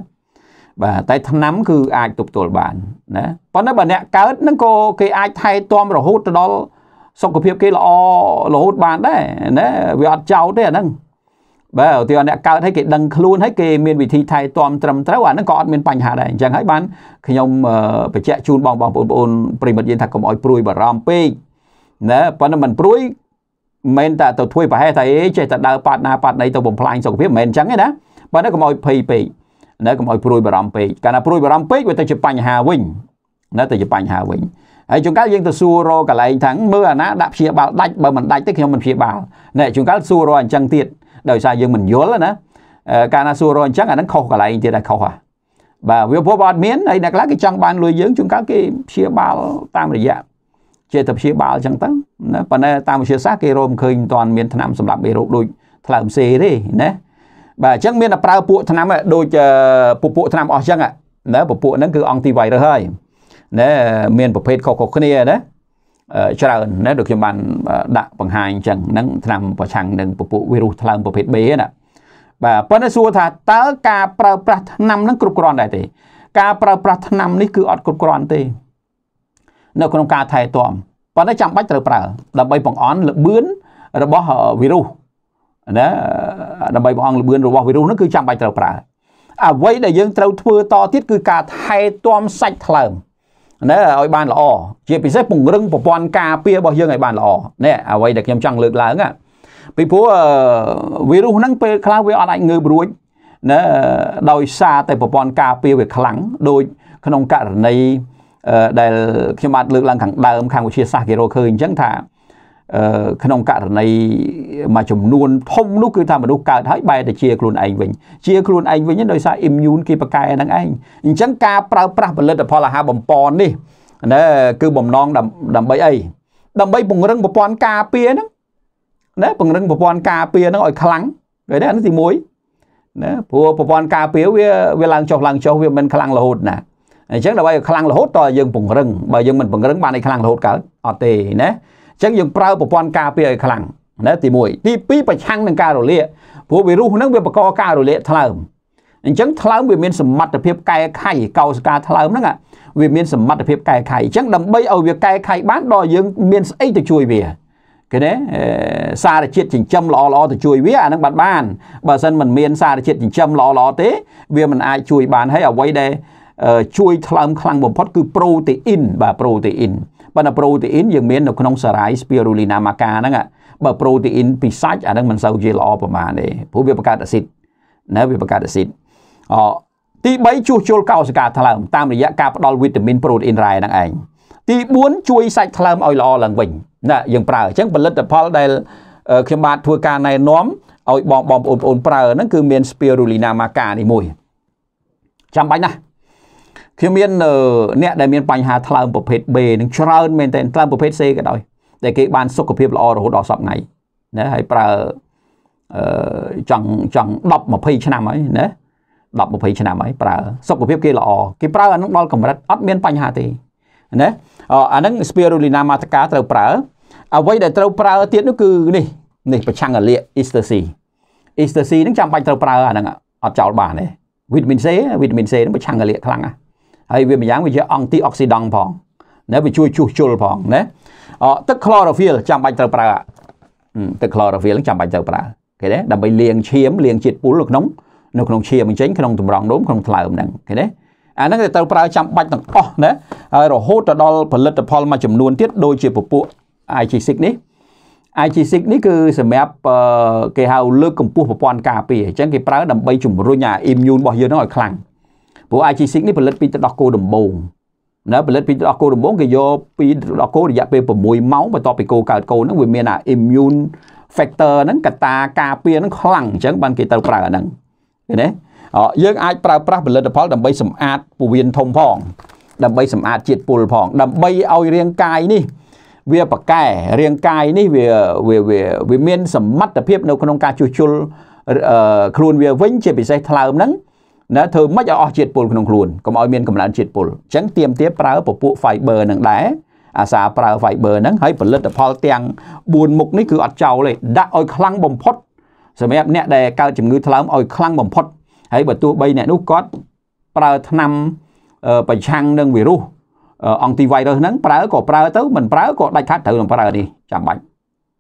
បាទតែឆ្នាំគឺអាចទប់ទល់បានណាប៉ុន្តែបើអ្នកកើតហ្នឹងក៏គេអាចថែទាំរហូតទៅដល់ សុខភាពគេល្អរហូតបានដែរណាវាអត់ចោតទេអាហ្នឹងបើឧទាហរណ៍អ្នកកើតហើយគេដឹងខ្លួនហើយគេមានវិធីថែទាំត្រឹមត្រូវអាហ្នឹងក៏អត់មានបញ្ហាដែរអញ្ចឹងហើយបានខ្ញុំបញ្ជាក់ជូនបងបងប្អូនប្រិមិត្តយើងថាកុំអោយព្រួយបារម្ភពេកណាប៉ុន្តែមិនព្រួយមិនតែទៅធ្វើប្រហែលថាអេចេះតែដើរប៉ាត់ណាប៉ាត់ណីទៅបំផ្លាញសុខភាពមិនមែនអញ្ចឹងទេណាប៉ុន្តែកុំអោយភ័យពេកណាកុំអោយព្រួយបារម្ភពេកកាលណាព្រួយបារម្ភពេកវាទៅជាបញ្ហាវិញណាទៅជាបញ្ហាវិញហើយជួនកាលយើងទៅសួររកកន្លែងថាមើលអាណាដាក់ព្យាបាលដាច់បើមិនដាច់ទេខ្ញុំមិនព្យាបាលណែជួនកាលសួររកអញ្ចឹងទៀតដោយសារយើងមិនយល់ណាកាលណាសួររកអញ្ចឹងអាហ្នឹងខុសកន្លែងទៀតហើយខុសហ่ะបាទវាពោលអត់មានហើយអ្នកខ្លះគេចង់បានលុយយើងជួនកាលគេព្យាបាលតាមរយៈចេតព្យាបាលអញ្ចឹងទៅណាប៉ុន្តែតាមវិទ្យាសាស្ត្រគេរោមឃើញមិនទាន់មានថ្នាំសម្រាប់មេរោគដូចថ្លើមសេទេណាបាទអញ្ចឹងមានតែប្រើពួកថ្នាំដូចពពួកថ្នាំអស់អញ្ចឹងណាពពួកហ្នឹងគឺអង់ទីវ៉ៃរឹសហើយណាមានប្រភេទខុសៗគ្នាណាច្រើនណាដូចខ្ញុំបាន ដាក់បង្ហាញអញ្ចឹងហ្នឹងឆ្នាំប្រឆាំងនឹងពពួកវីរុសថ្លើមប្រភេទ B ណាបាទប៉ុន្តែសួរថាតើការប្រើប្រាស់ថ្នាំហ្នឹងគ្រប់គ្រាន់ដែរទេ ការប្រើប្រាស់ថ្នាំនេះគឺអត់គ្រប់គ្រាន់ទេ នៅ ក្នុងការថែទាំប៉ុន្តែចាំបាច់ត្រូវប្រើដើម្បីបង្អន់លបឿនរបស់វីរុសណាដើម្បីបង្អង់លបឿនរបស់វីរុសនោះគឺចាំបាច់ត្រូវប្រើអ្វីដែលយើងត្រូវធ្វើតទៀតគឺការថែទាំសាច់ថ្លើមណាឲ្យបានល្អជាពិសេសពង្រឹងប្រព័ន្ធការពាររបស់យើងឲ្យបានល្អនេះអ្វីដែលខ្ញុំចង់លើកឡើងពីព្រោះវីរុសហ្នឹងពេលខ្លះវាអត់អាចងើបរួចណាដោយសារតែប្រព័ន្ធការពារវាខ្លាំងដូចក្នុងករណីដែលខ្ញុំបានលើកឡើងខាងដើមខាងវិទ្យាសាស្ត្រគេរកឃើញអញ្ចឹងថាក្នុងករណីមួយចំនួនធំនោះគឺថាមនុស្សកើតហើយបែរទៅជាខ្លួនឯងវិញជាខ្លួនឯងវិញដោយសារ immune គេប្រកែហ្នឹងឯងអញ្ចឹងការប្រើប្រាស់ផលិតផលអាហារបំពន់នេះណាគឺបំណងដើម្បីអីដើម្បីពង្រឹងប្រព័ន្ធការពារហ្នឹងណាពង្រឹងប្រព័ន្ធការពារហ្នឹងឲ្យខ្លាំងឃើញទេអានេះទី1ណាព្រោះប្រព័ន្ធការពារវាវាឡើងចុះឡើងចុះវាមិនខ្លាំងរហូតណាអញ្ចឹងដើម្បីឲ្យខ្លាំងរហូតតើយើងពង្រឹងបើយើងមិនពង្រឹងបានឲ្យខ្លាំងរហូតកើតអត់ទេណាអញ្ចឹងយើងប្រើប្រព័ន្ធការពារឲ្យខ្លាំងណាទី1ទី2ប្រឆាំងនឹងការរលាកព្រោះវីរុសហ្នឹងវាបង្កការរលាកថ្លើមអញ្ចឹងថ្លើមវាមានសមត្ថភាពកែខៃកោសិកាថ្លើមហ្នឹងវាមានសមត្ថភាពកែខៃអញ្ចឹងដើម្បីឲ្យវាកែខៃបានដល់យើងមានស្អីទៅជួយវាគេណាសារជាតិចិញ្ចឹមល្អល្អទៅជួយវាអានឹងបាត់បានបើមិនមិនមានសារជាតិចិញ្ចឹមល្អល្អទេ វាមិនអាចជួយ បានហើយអ្វីដែលជួយថ្លើមខ្លាំងបំផុត គឺប្រូតេអ៊ីន បាទប្រូតេអ៊ីនប៉ុន្តែប្រូតេអ៊ីនយើងមាននៅក្នុងសារាយ spirulina maca ហ្នឹងបើប្រូតេអ៊ីនពីសាច់អាហ្នឹងមិនសូវជាល្អប្រហែលទេព្រោះវាបង្កើតអាស៊ីតណាវាបង្កើតអាស៊ីតអទី3ជួសជុលកោសិកាថ្លើមតាមរយៈការផ្ដល់វីតាមីនប្រូតេអ៊ីនរ៉ែហ្នឹងឯងទី4ជួយសាច់ថ្លើមឲ្យល្អឡើងវិញណាយើងប្រើអញ្ចឹងផលិតផលដែល ខ្ញុំបាទធ្វើការណែនាំឲ្យបងបងប្អូនប្រើហ្នឹងគឺមាន spirulina maca នេះមួយចាំបាច់ណាស់ខ្ញុំមានអ្នកដែលមានបញ្ហាថ្លើមប្រភេទ B នឹងច្រើនមែនតើថ្លើមប្រភេទ C ក៏ដោយតែគេ បានសុខភាពល្អរហូតដល់សប្តាហ៍ណាហើយប្រើអឺចង់ចង់10 20ឆ្នាំហើយណា10 20ឆ្នាំហើយប្រើសុខភាពគេល្អគេប្រើអានឹងដល់កម្រិតអត់មានបញ្ហាទេណាអានឹង spirulina matica ត្រូវប្រើអ្វីដែលត្រូវប្រើទៀតនោះគឺនេះនេះប្រឆាំងអាលៀក ecstasy ecstasy នឹងចាំបាច់ត្រូវប្រើអានឹងអត់ចោលបានទេវីតាមីន C វីតាមីន C នឹងប្រឆាំងអាលៀកខ្លាំងណាស់ហើយវាម្យ៉ាងវាជាអង្គទីអុកស៊ីដង់ផងណាវាជួយជួសជុលផងណាអទឹក chlorophyll ចាំបាច់ត្រូវប្រើទឹក chlorophyll ចាំបាច់ត្រូវប្រើឃើញទេដើម្បីលាងឈាមលាងជាតិពុលនៅក្នុងនៅក្នុងឈាមអញ្ចឹងក្នុងតម្រងនោមក្នុងថ្លើមហ្នឹងឃើញទេអាហ្នឹងត្រូវប្រើចាំបាច់ទាំងអស់ណាហើយរហូតទៅដល់ផលិតផលមួយចំនួនទៀតដូចជាពពួក IG6 នេះ IG6 នេះគឺសម្រាប់គេហៅលើកកម្ពស់ប្រព័ន្ធការពារអញ្ចឹងគេប្រើដើម្បីជំរុញអា immune របស់យើងហ្នឹងឲ្យខ្លាំងព្រោះ IG6 នេះផលិតពីទឹកដោះគោដំបូងណាផលិតពីទឹកដោះគោដំបូងគេយកពីទឹកដោះគោរយៈពេល6ម៉ោងបន្ទាប់ពីគោកើតកូនហ្នឹងវាមានអា immune factor ហ្នឹងកត្តាការពារហ្នឹងខ្លាំងអញ្ចឹងបានគេទៅប្រើអាហ្នឹងឃើញទេយើងអាចប្រើប្រាស់ផលិតផលដើម្បីសម្អាតពោះវៀនធំផង ដើម្បីសម្អាតជាតិពុលផង ដើម្បីឲ្យរាងកាយនេះ វាប្រកែរាងកាយនេះវាវាវាមាន សមត្ថភាពនៅក្នុងការជួសជុលខ្លួនវាវិញជាពិសេសថ្លើមហ្នឹងណាធ្វើម៉េចឲ្យអស់ជាតិពុលក្នុងខ្លួនកុំឲ្យមានកម្លាំងជាតិពុលអញ្ចឹងទៀមទាប្រើពពួក fiber នឹងដែរអាសាប្រើ fiber ហ្នឹងហើយផលិតផល ទាំង4មុខនេះគឺអត់ចោលទេដាក់ឲ្យខ្លាំងបំផុត សម្រាប់អ្នកដែលកើតជំងឺថ្លើមឲ្យខ្លាំងបំផុត ហើយបើទោះបីអ្នកនោះគាត់ប្រើថ្នាំប្រឆាំងនឹងវីរុសអង់ទីវ៉ៃរុសហ្នឹងប្រើក៏ប្រើ ទៅមិនប្រើក៏ដាច់ខាតត្រូវនឹងប្រើនេះចាំបាច់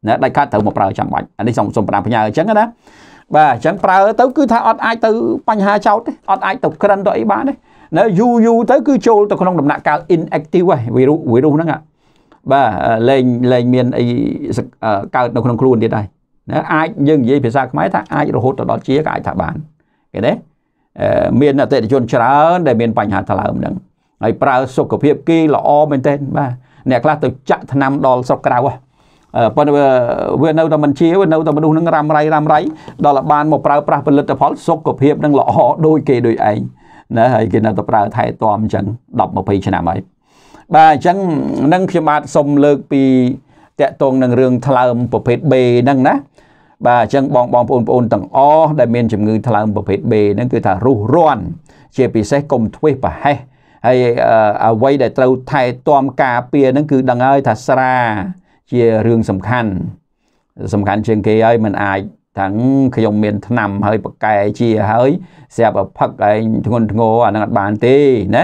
ណាដាច់ខាតត្រូវមកប្រើ ចាំបាច់អានេះសូមសូមបណ្ដាំផ្ញើអញ្ចឹងណាបាទអញ្ចឹងប្រើទៅគឺថាអត់អាចទៅបញ្ហាចោតទេអត់អាចទៅក្រិនទៅអីបានទេនៅយូរយូរទៅគឺចូលទៅក្នុងដំណាក់កាល inactive ហើយវីរុសវីរុសហ្នឹងបាទលែងលែងមាន អីកើតនៅក្នុងខ្លួនទៀតហើយណាអាចយើងនិយាយភាសាខ្មែរថាអាចរហូតទៅដល់ជាក៏អាចថាបានឃើញទេមានអតិថិជនច្រើនដែលមានបញ្ហាថ្លើមហ្នឹងហើយប្រើសុខភាពគេល្អមែនទែនបាទអ្នកខ្លះទៅចាក់ថ្នាំដល់ស្រុកក្រៅហ្នឹងប៉ុន្តែវានៅតែមិនជាវានៅតែមនុស្សនឹងរ៉ាំរៃរ៉ាំរៃដល់បានមកប្រើប្រាស់ផលិតផលសុខភាពនឹងល្អដូចគេដូចឯងណាហើយគេនៅតែប្រើថែទាំអញ្ចឹង10 20ឆ្នាំហើយបាទអញ្ចឹងនឹងខ្ញុំបាទសូមលើកពីតកតងនឹងរឿងថ្លើមប្រភេទ B ហ្នឹងណាបាទអញ្ចឹងបងបងប្អូនប្អូនទាំងអស់ដែលមានជំងឺថ្លើមប្រភេទ B ហ្នឹងគឺថារុះរាន់ជាពិសេសកុំធ្វេសប្រហែសហើយអ្វីដែលត្រូវថែទាំការពារហ្នឹងគឺដឹងហើយថាស្រាជារឿងសំខាន់សំខាន់ជាងគេហើយมันអាចថាងខ្ញុំមានឆ្នាំ ហើយបកែជាហើយស្រាប់ផឹកឯងធ្ងន់ធ្ងរអានឹងអត់បានទេណា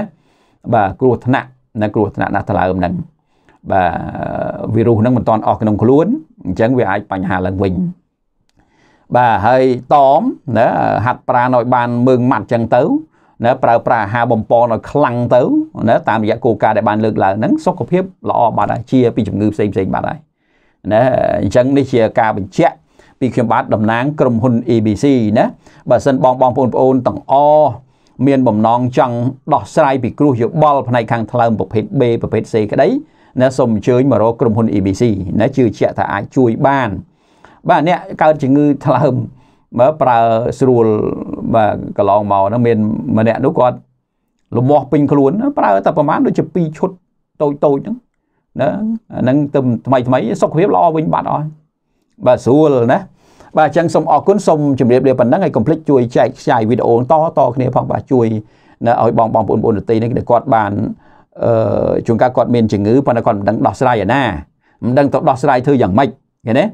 បាទគ្រោះថ្នាក់ណាគ្រោះថ្នាក់ណាស់ថ្លើមហ្នឹងបាទវីរុសហ្នឹងមិនតាន់អស់ក្នុងខ្លួនអញ្ចឹងវាអាចបញ្ហាឡើងវិញ បាទហើយតមណាហាត់ប្រាណឲ្យបានមើងម៉ាត់អញ្ចឹងទៅណាប្រើប្រាស់អាហារបំពងឲ្យខ្លាំងទៅណាតាមរយៈគោលការណ៍ដែលបានលើកឡើងហ្នឹងសុខភាពល្អបាត់ហើយជាពីជំងឺផ្សេងផ្សេងបាត់ហើយណាអញ្ចឹងនេះជាការបញ្ជាក់ពីខ្ញុំបាទតំណាង ក្រុមហ៊ុន ABC ណាបើសិនបងបងបងប្អូនទាំងអមាន បំណងចង់ដោះស្រាយពីគ្រោះយោបល់ផ្នែកខាងថ្លើមប្រភេទ B ប្រភេទ C ក្តីណាសូមអញ្ជើញមករកក្រុមហ៊ុន ABC ណាជឿជាក់ថាអាចជួយបានបាទអ្នកកើតជំងឺថ្លើមមើប្រើស្រួលបាទកន្លងមកហ្នឹងមានម្នាក់នោះគាត់លមាស់ពេញខ្លួនប្រើតែប្រហែលដូចជា2ឈុតតូចតូចហ្នឹងណាហ្នឹងទៅថ្មីថ្មី សុខភាពល្អវិញបាត់អស់បាទស្រួលណាបាទអញ្ចឹងសូមអរគុណសូមជម្រាបលាប៉ុណ្ណឹងហើយកុំភ្លេចជួយចែកផ្សាយវីដេអូតតគ្នាផងបាទជួយណាឲ្យបងបងប្អូនបងប្អូនដទៃនេះគាត់បានអឺជួនកាលគាត់មានជំងឺប៉ុន្តែគាត់មិនដឹងដោះស្រាយយ៉ាងណាមិនដឹងទៅដោះស្រាយធ្វើយ៉ាងម៉េចឃើញទេ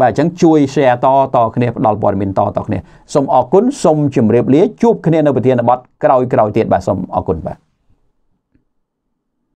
បាទអញ្ចឹងជួយ share តតគ្នាផ្ដល់ព័ត៌មានតតគ្នាសូមអរគុណសូមជម្រាបលា ជួបគ្នានៅប្រធានបទក្រោយៗទៀតបាទសូមអរគុណបាទ